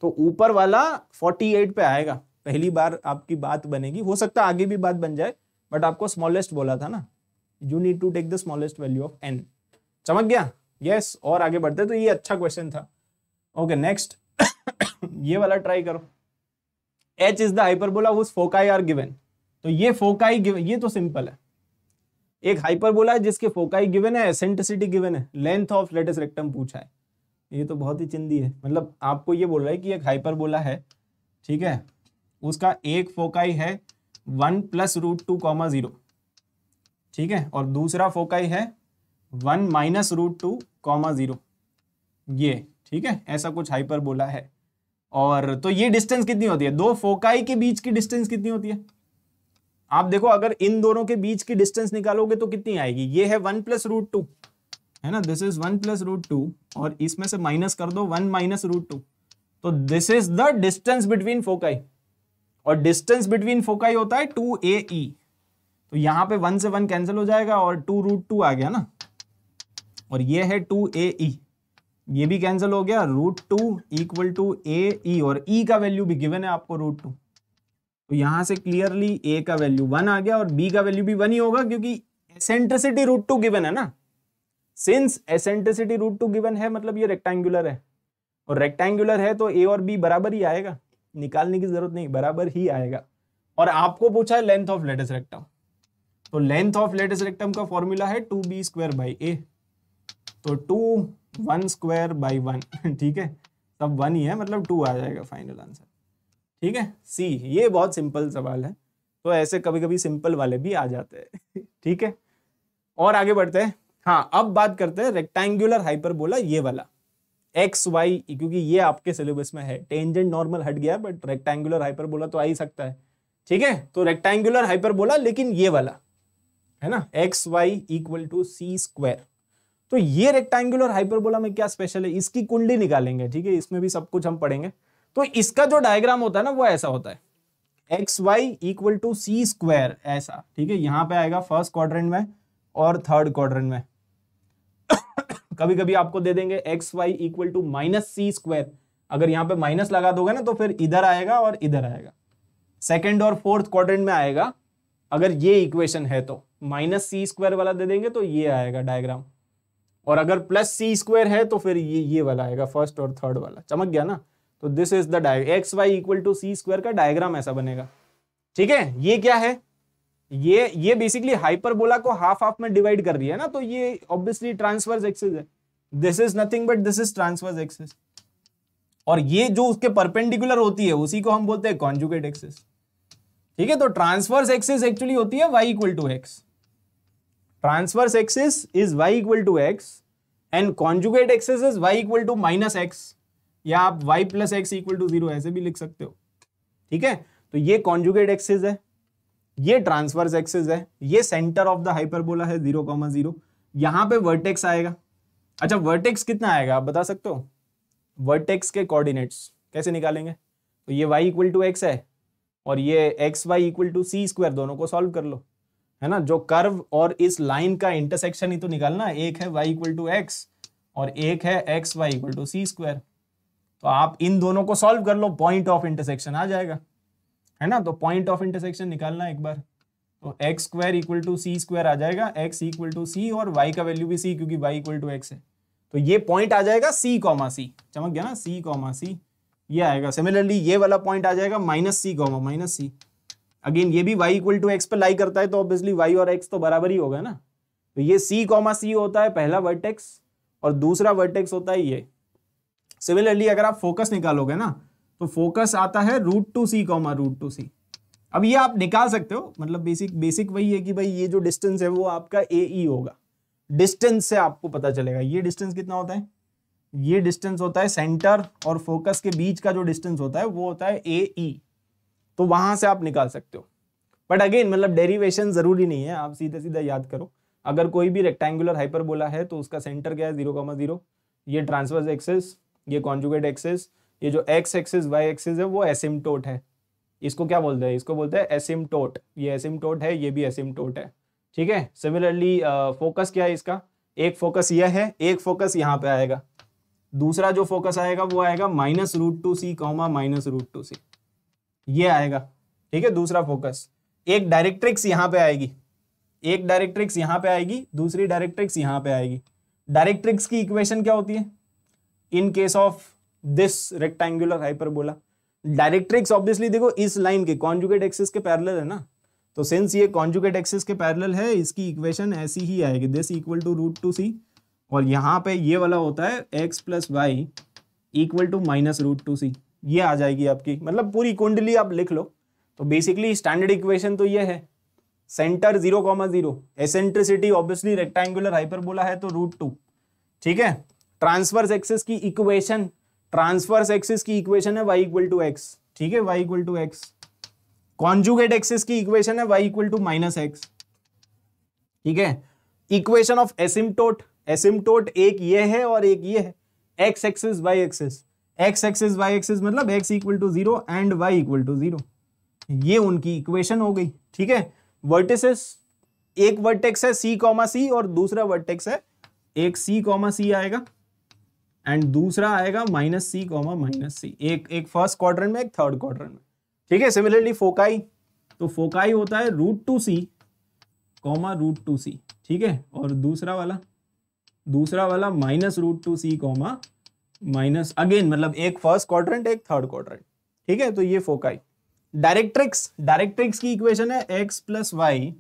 तो ऊपर वाला 48 पे आएगा पहली बार आपकी बात बनेगी हो सकता है आगे भी बात बन जाए बट आपको स्मॉलेस्ट बोला था ना you need to take the smallest value of N चमक गया यस yes, और आगे बढ़ते तो ये अच्छा क्वेश्चन था ओके okay, नेक्स्ट ये वाला ट्राई करो H is the hyperbola whose foci are given तो ये फोकाई गिवेन ये तो सिंपल है एक हाइपरबोला है जिसके फोकाई गिवन है एसेंटिसिटी गिवन है लेंथ ऑफ लेटेस्ट रेक्टम पूछा है ये तो बहुत ही चिंदी है मतलब आपको ये बोल रहा है कि एक हाइपरबोला है ठीक है उसका एक फोकाई है one plus root two comma zero ठीक है और दूसरा फोकाई है one minus root two comma zero ये ठीक है ऐसा कुछ हाइपर बोला है और तो ये डिस्टेंस कितनी होती है दो फोकाई के बीच की डिस्टेंस कितनी होती है आप देखो अगर इन दोनों के बीच की डिस्टेंस निकालोगे तो कितनी आएगी ये है वन प्लस रूट टू है ना this is one plus root two और इसमें से माइनस कर दो वन माइनस रूट टू तो this is the distance between foci और डिस्टेंस बिटवीन फोकाई होता है टू ए ई तो यहां पे वन से वन कैंसिल हो जाएगा और टू रूट टू आ गया ना और ये है टू ए ई ये भी कैंसिल हो गया root two equal to a e और ई e का वैल्यू भी गिवन है आपको रूट टू तो यहां से क्लियरली ए का वैल्यू वन आ गया और बी का वैल्यू भी वन ही होगा क्योंकि एसेंट्रिसिटी रूट टू गिवन है ना since eccentricity root two given है मतलब ये रेक्टेंगुलर है और रेक्टेंगुलर है तो ए और बी बराबर ही आएगा निकालने की जरूरत नहीं बराबर ही आएगा और आपको पूछा है लेंथ ऑफ लेटेस्ट रेक्टम तो लेंथ ऑफ लेटेस्ट रेक्टम का फॉर्मूला है टू बी स्क्वायर बाई ए तो two one square by one ठीक है सब वन ही है मतलब टू आ जाएगा फाइनल आंसर ठीक है सी ये बहुत सिंपल सवाल है तो ऐसे कभी कभी सिंपल वाले भी आ जाते हैं ठीक है और आगे बढ़ते हैं हाँ अब बात करते हैं रेक्टेंगुलर हाइपरबोला ये वाला एक्स वाई e, क्योंकि ये आपके सिलेबस में है टेंजेंट नॉर्मल हट गया बट रेक्टेंगुलर हाइपरबोला तो आ ही सकता है ठीक है तो रेक्टेंगुलर हाइपरबोला लेकिन ये वाला है ना x y equal to c square तो ये रेक्टेंगुलर हाइपरबोला में क्या स्पेशल है इसकी कुंडली निकालेंगे ठीक है इसमें भी सब कुछ हम पढ़ेंगे तो इसका जो डायग्राम होता है ना वो ऐसा होता है x y equal to c square ऐसा ठीक है यहां पे आएगा फर्स्ट क्वाड्रेंट में और थर्ड क्वाड्रेंट में कभी कभी आपको दे देंगे x y equal to minus c square अगर यहां पे माइनस लगा दोगे ना तो फिर इधर आएगा और इधर आएगा सेकेंड और फोर्थ क्वाड्रेंट में आएगा अगर ये इक्वेशन है तो माइनस सी स्क्वायर वाला दे देंगे तो ये आएगा डायग्राम और अगर प्लस सी स्क्वायर है तो फिर ये ये वाला आएगा फर्स्ट और थर्ड वाला चमक गया ना तो this is the die x y equal to c square का डायग्राम ऐसा बनेगा ठीक है ये क्या है ये ये बेसिकली हाइपरबोला को हाफ हाफ में डिवाइड कर रही है ना तो ये ऑब्वियसली ट्रांसवर्स एक्सिस है this is nothing but this is transverse axis और ये जो उसके परपेंडिकुलर होती है उसी को हम बोलते हैं कॉन्जुगेट एक्सिस ठीक है तो ट्रांसवर्स एक्सिस एक्चुअली होती है Y equal to x transverse axis is y equal to x and conjugate axis is y equal to minus x या आप y plus x equal to zero ऐसे भी लिख सकते हो ठीक है तो ये कॉन्जुगेट एक्सिस है ये ट्रांसवर्स एक्सिस है ये सेंटर ऑफ द हाइपरबोला है जीरो कॉमा जीरो यहां पर वर्टेक्स आएगा अच्छा वर्टेक्स कितना आएगा आप बता सकते हो वर्टेक्स के कोऑर्डिनेट्स कैसे निकालेंगे तो ये वाई इक्वल टू एक्स है और ये x y equal to c square दोनों को सॉल्व कर लो है ना जो कर्व और इस लाइन का इंटरसेक्शन ही तो निकालना एक है वाई इक्वल टू एक्स और एक है x y equal to c square तो आप इन दोनों को सॉल्व कर लो पॉइंट ऑफ इंटरसेक्शन आ जाएगा है ना तो पॉइंट ऑफ इंटरसेक्शन निकालना एक बार तो x square equal to c square आ जाएगा एक्स इक्वल टू सी और वाई का वैल्यू भी सी क्योंकि वाई इक्वल टू एक्स है तो ये पॉइंट आ जाएगा सी कॉमा सी चमक गया ना सी कॉमा सी ये आएगा सिमिलरली ये वाला पॉइंट आ जाएगा minus c comma minus c again ये भी वाई इक्वल टू एक्स पर लाई करता है तो ऑब्वियसली वाई और एक्स तो बराबर ही होगा ना तो ये सी कॉमा सी होता है पहला वर्टेक्स और दूसरा वर्टेक्स होता है ये सिमिलरली अगर आप फोकस निकालोगे ना तो फोकस आता है root two c comma root two c अब ये आप निकाल सकते हो मतलब बेसिक बेसिक वही है कि भाई ये जो डिस्टेंस है वो आपका ए ई e होगा डिस्टेंस से आपको पता चलेगा ये डिस्टेंस कितना होता है ये डिस्टेंस होता है सेंटर और फोकस के बीच का जो डिस्टेंस होता है वो होता है ए ई e। तो वहां से आप निकाल सकते हो बट अगेन मतलब डेरिवेशन जरूरी नहीं है आप सीधा सीधा याद करो अगर कोई भी रेक्टेंगुलर हाइपर बोला है तो उसका सेंटर क्या है जीरो कॉमा जीरो ये ट्रांसवर्स एक्सेस ये कॉन्जुगेट एक्सेस ये जो एक्स एक्सेस वाई एक्सेस है वो एसिमटोट है इसको क्या बोलते हैं इसको बोलते हैं एसिमटोट ये एसिमटोट है ये भी एसिमटोट है ठीक है सिमिलरली फोकस क्या है इसका एक फोकस यह है एक फोकस यहाँ पे आएगा दूसरा जो फोकस आएगा वो आएगा minus root two c comma minus root two c ये आएगा ठीक है दूसरा फोकस एक डायरेक्ट्रिक्स यहाँ पे आएगी एक डायरेक्ट्रिक्स यहाँ पे आएगी दूसरी डायरेक्ट्रिक्स यहाँ पे आएगी डायरेक्ट्रिक्स की इक्वेशन क्या होती है in case of this rectangular hyperbola directrix obviously देखो इस लाइन के कॉन्जुगेट एक्सिस के पैरेलल है ना तो सिंस ये कॉन्जुगेट एक्सिस के पैरेलल है इसकी इक्वेशन ऐसी ही आएगी this equal to root two c और यहाँ पे ये वाला होता है x plus y equal to minus root two c ये आ जाएगी आपकी मतलब पूरी कुंडली आप लिख लो तो बेसिकली स्टैंडर्ड इक्वेशन तो ये है centre zero comma zero eccentricity obviously rectangular hyperbola है तो रूट टू ठीक है ट्रांसफर्स एक्सेस की इक्वेशन ट्रांसफर्स एक्सेस की इक्वेशन है y इक्वल टू एक्स ठीक है y equal to x conjugate axis की इक्वेशन है y equal to minus x ठीक है इक्वेशन ऑफ एसिम्टोट एसिम्टोट एक ये है और एक ये है x axis y axis x axis y axis मतलब x equal to zero and y equal to zero ये उनकी इक्वेशन हो गई ठीक है वर्टिसेस एक वर्टेक्स है सी कॉमा सी और दूसरा वर्टेक्स है एक सी कॉमा सी आएगा एंड दूसरा आएगा minus c comma minus c एक एक फर्स्ट क्वार्टर में एक थर्ड क्वार्टर में ठीक है सिमिलरली फोकाई तो फोकाई होता है root two c comma root two c ठीक है और दूसरा वाला दूसरा वाला minus root two c comma minus again मतलब एक फर्स्ट क्वार्टर एक थर्ड क्वार्टर ठीक है तो ये फोकाई डायरेक्ट्रिक्स डायरेक्ट्रिक्स की इक्वेशन है एक्स प्लस वाई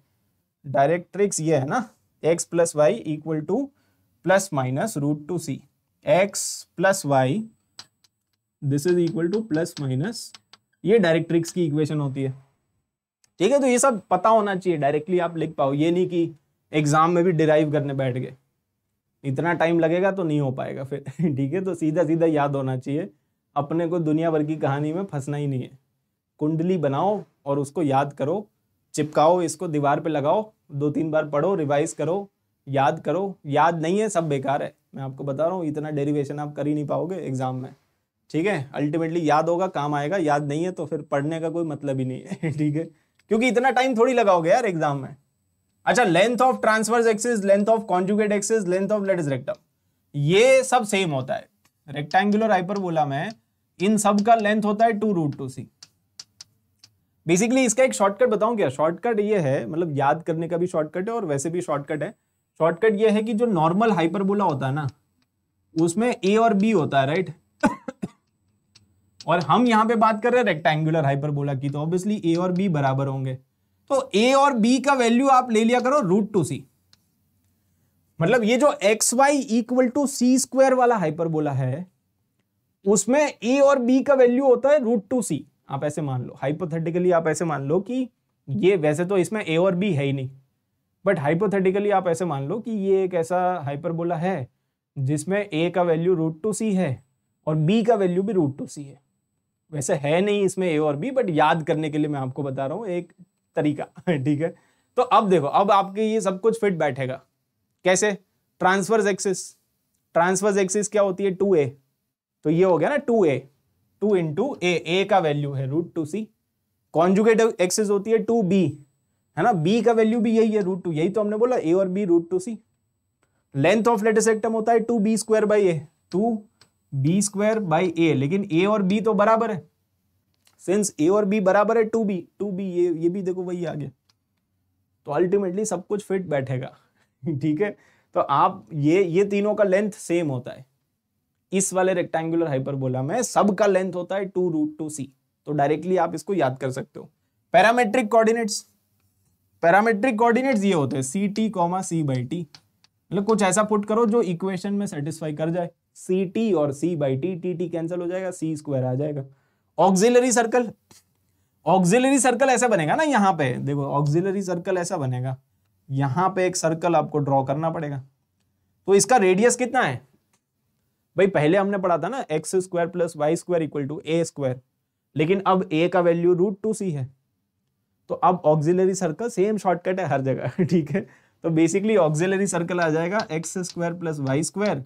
डायरेक्ट्रिक्स ये है ना x plus y equal to plus minus root two c x plus y this is equal to plus minus ये डायरेक्ट्रिक्स की इक्वेशन होती है ठीक है तो ये सब पता होना चाहिए डायरेक्टली आप लिख पाओ ये नहीं कि एग्जाम में भी डिराइव करने बैठ गए इतना टाइम लगेगा तो नहीं हो पाएगा फिर ठीक है तो सीधा सीधा याद होना चाहिए अपने को दुनिया भर की कहानी में फंसना ही नहीं है कुंडली बनाओ और उसको याद करो चिपकाओ इसको दीवार पे लगाओ दो तीन बार पढ़ो रिवाइज करो याद करो याद नहीं है सब बेकार है मैं आपको बता रहा हूँ इतना डेरिवेशन आप कर ही नहीं पाओगे एग्जाम में ठीक है अल्टीमेटली याद होगा काम आएगा याद नहीं है तो फिर पढ़ने का कोई मतलब ही नहीं है ठीक है क्योंकि इतना टाइम थोड़ी लगाओगे यार एग्जाम में अच्छा length of transverse axis length of conjugate axis length of latus rectum ये सब सेम होता है रेक्टेंगुलर बोला मैं इन सब का लेंथ होता है two root two c basically इसका एक शॉर्टकट बताऊं क्या शॉर्टकट ये है मतलब याद करने का भी शॉर्टकट है और वैसे भी शॉर्टकट है शॉर्टकट ये है कि जो नॉर्मल हाइपरबोला होता है ना उसमें ए और बी होता है राइट और हम यहां पे बात कर रहे हैं रेक्टेंगुलर हाइपरबोला की तो ऑब्वियसली ए और बी बराबर होंगे तो ए और बी का वैल्यू आप ले लिया करो रूट टू सी मतलब ये जो x y equal to c square वाला हाइपरबोला है उसमें ए और बी का वैल्यू होता है रूट टू सी आप ऐसे मान लो हाइपोथेटिकली आप ऐसे मान लो कि ये वैसे तो इसमें ए और बी है ही नहीं बट हाइपोथेटिकली आप ऐसे मान लो कि ये एक ऐसा हाइपरबोला है जिसमें ए का वैल्यू रूट टू सी है और बी का वैल्यू भी रूट टू सी है वैसे है नहीं इसमें ए और बी बट याद करने के लिए मैं आपको बता रहा हूँ एक तरीका ठीक है तो अब देखो अब आपके ये सब कुछ फिट बैठेगा कैसे ट्रांसफर्स एक्सिस ट्रांसफर्स एक्सिस क्या होती है टू ए तो ये हो गया ना two a two into a a का वैल्यू है root two c conjugative axis होती है टू बी है ना बी का वैल्यू भी यही है रूट टू यही तो हमने बोला ए और b root two c length of latus rectum होता है two B square by a two B square by a लेकिन ए और बी तो बराबर है सिंस ए और बी बराबर है टू बी टू बी ये ये भी देखो वही आ गया तो अल्टीमेटली सब कुछ फिट बैठेगा ठीक है तो आप ये ये तीनों का लेंथ सेम होता है इस वाले रेक्टेंगुलर हाइपरबोला में सब का लेंथ होता है टू रूट टू सी तो डायरेक्टली आप इसको याद कर सकते हो पैरामेट्रिक कोऑर्डिनेट्स पैरामेट्रिक कोऑर्डिनेट्स ये होते हैं c t comma c by t मतलब कुछ ऐसा पुट करो जो इक्वेशन में सेटिस्फाई कर जाए सी टी और c by t t t cancel हो जाएगा सी स्क्वायर आ जाएगा ऑक्सिलरी सर्कल ऑक्सिलरी सर्कल ऐसा बनेगा ना यहाँ पे देखो ऑक्सिलरी सर्कल ऐसा बनेगा यहाँ पे एक सर्कल आपको ड्रॉ करना पड़ेगा तो इसका रेडियस कितना है भाई पहले हमने पढ़ा था ना x square plus Y square equal to A square लेकिन अब ए का वैल्यू रूट टू सी है तो अब ऑक्सिलरी सर्कल सेम शॉर्टकट है हर जगह ठीक है तो बेसिकली ऑक्सिलरी सर्कल आ जाएगा x square plus Y square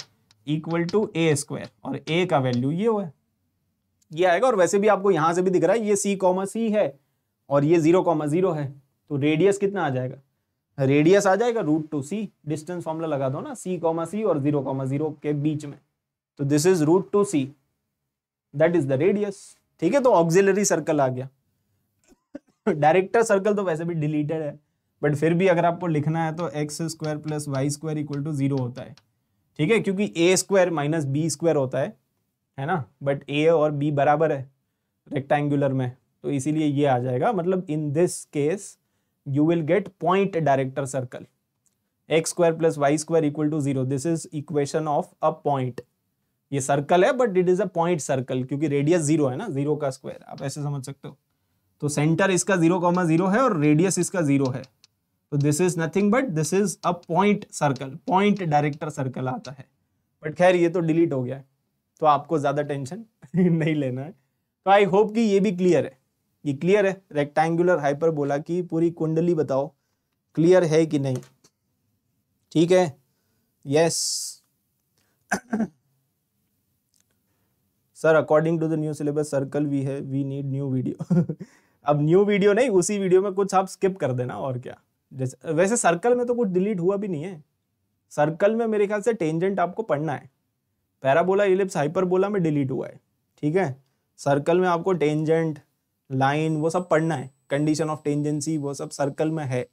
equal to A square और ए का वैल्यू ये हुआ ये आएगा और वैसे भी आपको यहां से भी दिख रहा है ये सी कॉमा सी है और ये जीरो कॉमा जीरो है तो रेडियस कितना आ जाएगा रेडियस आ जाएगा root two c distance formula लगा दो ना सी कॉमा सी और जीरो कॉमा जीरो के बीच में तो this is root two c that is the radius ठीक है तो ऑक्सिलरी सर्कल आ गया डायरेक्टर सर्कल तो वैसे भी डिलीटेड है बट फिर भी अगर आपको लिखना है तो x square plus Y square equal to zero होता है ठीक है क्योंकि a square minus b square होता है है ना बट ए और बी बराबर है रेक्टेंगुलर में तो इसीलिए ये आ जाएगा मतलब in this case you will get point director circle x square plus Y square equal to zero this is equation of a point ये सर्कल है but it is a point circle क्योंकि रेडियस जीरो है ना zero का square आप ऐसे समझ सकते हो तो सेंटर इसका जीरो कॉमा जीरो है और रेडियस इसका जीरो है तो this is nothing but this is a point circle point director circle आता है बट खैर ये तो डिलीट हो गया है तो आपको ज़्यादा टेंशन नहीं लेना है तो आई होप कि ये भी क्लियर है ये क्लियर है रेक्टेंगुलर हाइपर बोला कि पूरी कुंडली बताओ क्लियर है कि नहीं ठीक है yes sir according to the new syllabus circle we है वी नीड न्यू वीडियो अब न्यू वीडियो नहीं उसी वीडियो में कुछ आप स्किप कर देना और क्या जैसे वैसे सर्कल में तो कुछ डिलीट हुआ भी नहीं है सर्कल में मेरे ख्याल से टेंजेंट आपको पढ़ना है पैराबोला इलिप्स हाइपरबोला में डिलीट हुआ है ठीक है सर्कल में आपको टेंजेंट लाइन वो सब पढ़ना है कंडीशन ऑफ टेंजेंसी वो सब सर्कल में है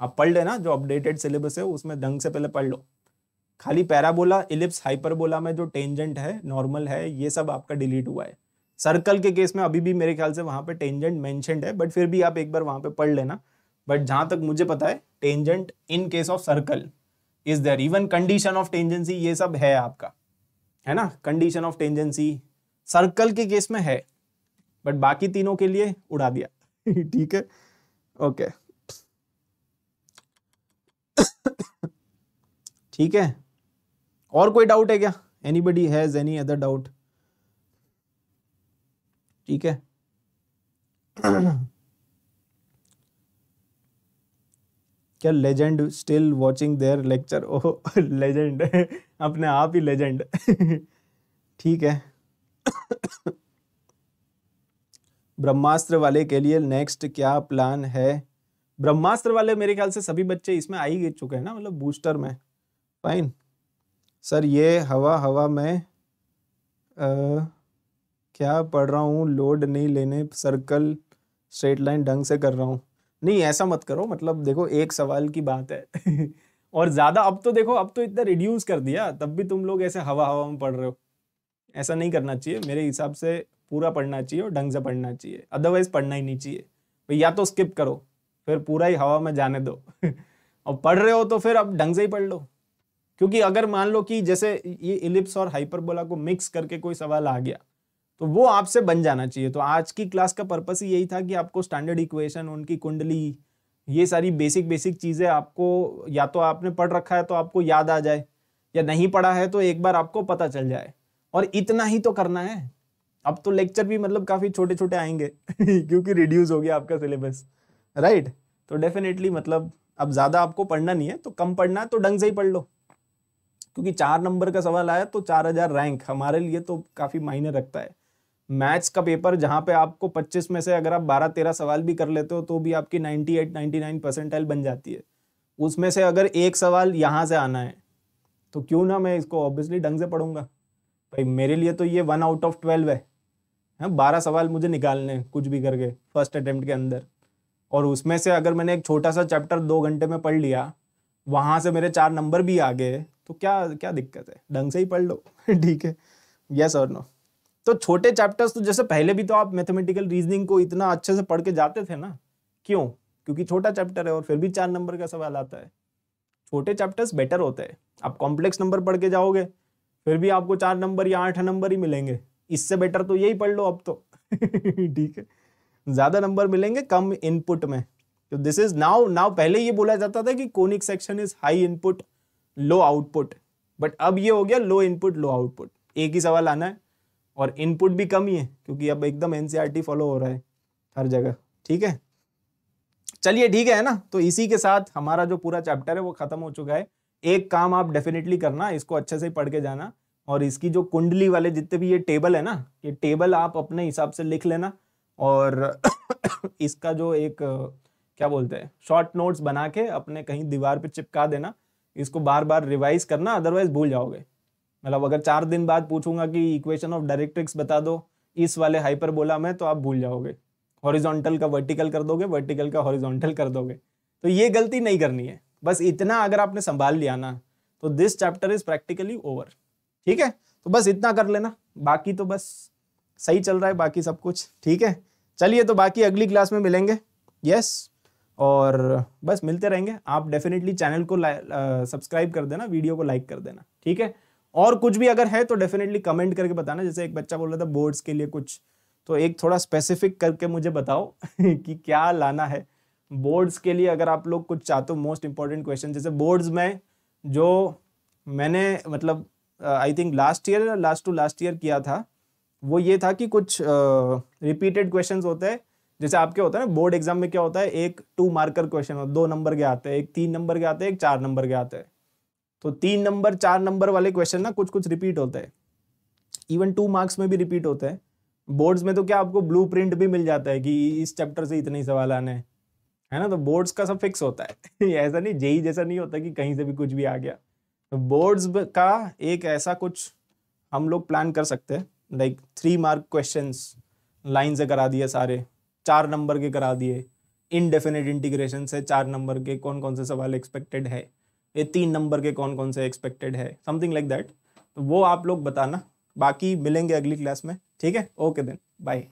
आप पढ़ लेना जो अपडेटेड सिलेबस है उसमें ढंग से पहले पढ़ लो खाली पैराबोला इलिप्स हाइपरबोला में जो टेंजेंट है नॉर्मल है ये सब आपका डिलीट हुआ है सर्कल के केस में अभी भी मेरे ख्याल से वहां पे टेंजेंट मैंशनड है बट फिर भी आप एक बार वहां पे पढ़ लेना बट जहां तक मुझे पता है tangent in case of circle is there even condition of tangency ये सब है आपका है ना कंडीशन ऑफ टेंजेंसी सर्कल के केस में है बट बाकी तीनों के लिए उड़ा दिया ठीक है ओके ठीक है और कोई डाउट है क्या anybody has any other doubt ठीक है क्या legend still watching their lecture oh legend अपने आप ही लेजेंड ठीक है ब्रह्मास्त्र वाले के लिए नेक्स्ट क्या प्लान है ब्रह्मास्त्र वाले मेरे ख्याल से सभी बच्चे इसमें आ ही चुके हैं ना मतलब बूस्टर में फाइन सर ये हवा हवा में आ, क्या पढ़ रहा हूँ लोड नहीं लेने सर्कल स्ट्रेट लाइन ढंग से कर रहा हूँ नहीं ऐसा मत करो मतलब देखो एक सवाल की बात है और ज़्यादा अब तो देखो अब तो इतना रिड्यूस कर दिया तब भी तुम लोग ऐसे हवा हवा में पढ़ रहे हो ऐसा नहीं करना चाहिए मेरे हिसाब से पूरा पढ़ना चाहिए और ढंग से पढ़ना चाहिए अदरवाइज पढ़ना ही नहीं चाहिए भाई तो या तो स्किप करो फिर पूरा ही हवा में जाने दो और पढ़ रहे हो तो फिर अब ढंग से ही पढ़ लो क्योंकि अगर मान लो कि जैसे ये इलिप्स और हाइपरबोला को मिक्स करके कोई सवाल आ गया तो वो आपसे बन जाना चाहिए तो आज की क्लास का पर्पस ही यही था कि आपको स्टैंडर्ड इक्वेशन उनकी कुंडली ये सारी बेसिक बेसिक चीज़ें आपको या तो आपने पढ़ रखा है तो आपको याद आ जाए या नहीं पढ़ा है तो एक बार आपको पता चल जाए और इतना ही तो करना है अब तो लेक्चर भी मतलब काफ़ी छोटे छोटे आएंगे क्योंकि रिड्यूस हो गया आपका सिलेबस राइट right? तो डेफिनेटली मतलब अब ज़्यादा आपको पढ़ना नहीं है तो कम पढ़ना है तो ढंग से ही पढ़ लो क्योंकि चार नंबर का सवाल आया तो चार हज़ार रैंक हमारे लिए तो काफ़ी मायने रखता है मैथ्स का पेपर जहाँ पे आपको 25 में से अगर आप 12-13 सवाल भी कर लेते हो तो भी आपकी 98-99 परसेंटाइल बन जाती है उसमें से अगर एक सवाल यहाँ से आना है तो क्यों ना मैं इसको ऑब्वियसली ढंग से पढ़ूंगा भाई मेरे लिए तो ये वन आउट ऑफ ट्वेल्व है हाँ बारह सवाल मुझे निकालने कुछ भी करके फर्स्ट अटैम्प्ट के अंदर और उसमें से अगर मैंने एक छोटा सा चैप्टर दो घंटे में पढ़ लिया वहाँ से मेरे चार नंबर भी आ गए तो क्या क्या दिक्कत है ढंग से ही पढ़ लो ठीक है यस और नो तो छोटे चैप्टर्स तो जैसे पहले भी तो आप मैथमेटिकल रीजनिंग को इतना अच्छे से पढ़ के जाते थे ना क्यों क्योंकि छोटा चैप्टर है और फिर भी चार नंबर का सवाल आता है छोटे चैप्टर्स बेटर होते हैं आप कॉम्प्लेक्स नंबर पढ़ के जाओगे फिर भी आपको चार नंबर या आठ नंबर ही मिलेंगे इससे बेटर तो यही पढ़ लो अब तो ठीक है ज़्यादा नंबर मिलेंगे कम इनपुट में तो दिस इज नाउ नाउ पहले ये बोला जाता था कि conic section is high input low output but अब ये हो गया लो इनपुट लो आउटपुट एक ही सवाल आना है और इनपुट भी कम ही है क्योंकि अब एकदम एन फॉलो e हो रहा है हर जगह ठीक है चलिए ठीक है ना तो इसी के साथ हमारा जो पूरा चैप्टर है वो खत्म हो चुका है एक काम आप डेफिनेटली करना इसको अच्छे से पढ़ के जाना और इसकी जो कुंडली वाले जितने भी ये टेबल है ना ये टेबल आप अपने हिसाब से लिख लेना और इसका जो एक क्या बोलते हैं शॉर्ट नोट्स बना के अपने कहीं दीवार पे चिपका देना इसको बार बार रिवाइज करना अदरवाइज भूल जाओगे मतलब अगर चार दिन बाद पूछूंगा कि इक्वेशन ऑफ डायरेक्ट्रिक्स बता दो इस वाले हाइपरबोला में तो आप भूल जाओगे हॉरिजॉन्टल का वर्टिकल कर दोगे वर्टिकल का हॉरिजॉन्टल कर दोगे तो ये गलती नहीं करनी है बस इतना अगर आपने संभाल लिया ना तो this chapter is practically over ठीक है तो बस इतना कर लेना बाकी तो बस सही चल रहा है बाकी सब कुछ ठीक है चलिए तो बाकी अगली क्लास में मिलेंगे यस और बस मिलते रहेंगे आप डेफिनेटली चैनल को सब्सक्राइब कर देना वीडियो को लाइक कर देना ठीक है और कुछ भी अगर है तो डेफिनेटली कमेंट करके बताना जैसे एक बच्चा बोल रहा था बोर्ड्स के लिए कुछ तो एक थोड़ा स्पेसिफिक करके मुझे बताओ कि क्या लाना है बोर्ड्स के लिए अगर आप लोग कुछ चाहते हो मोस्ट इंपॉर्टेंट क्वेश्चन जैसे बोर्ड्स में जो मैंने मतलब I think last year last two last year किया था वो ये था कि कुछ रिपीटेड uh, क्वेश्चंस होते हैं जैसे आपके होता है ना बोर्ड एग्जाम में क्या होता है एक टू मार्कर क्वेश्चन दो नंबर के आते हैं एक तीन नंबर के आते हैं एक चार नंबर के आते हैं तो तीन नंबर चार नंबर वाले क्वेश्चन ना कुछ कुछ रिपीट होता है इवन टू मार्क्स में भी रिपीट होता है बोर्ड्स में तो क्या आपको ब्लू प्रिंट भी मिल जाता है कि इस चैप्टर से इतने ही सवाल आने है ना तो बोर्ड्स का सब फिक्स होता है ऐसा नहीं जेई जैसा नहीं होता कि कहीं से भी कुछ भी आ गया तो बोर्ड्स का एक ऐसा कुछ हम लोग प्लान कर सकते हैं like three mark question line से करा दिए सारे चार नंबर के करा दिए इनडेफिनेट इंटीग्रेशन से चार नंबर के कौन कौन से सवाल एक्सपेक्टेड है ये तीन नंबर के कौन कौन से एक्सपेक्टेड है समथिंग लाइक दैट तो वो आप लोग बताना बाकी मिलेंगे अगली क्लास में ठीक है ओके देन बाय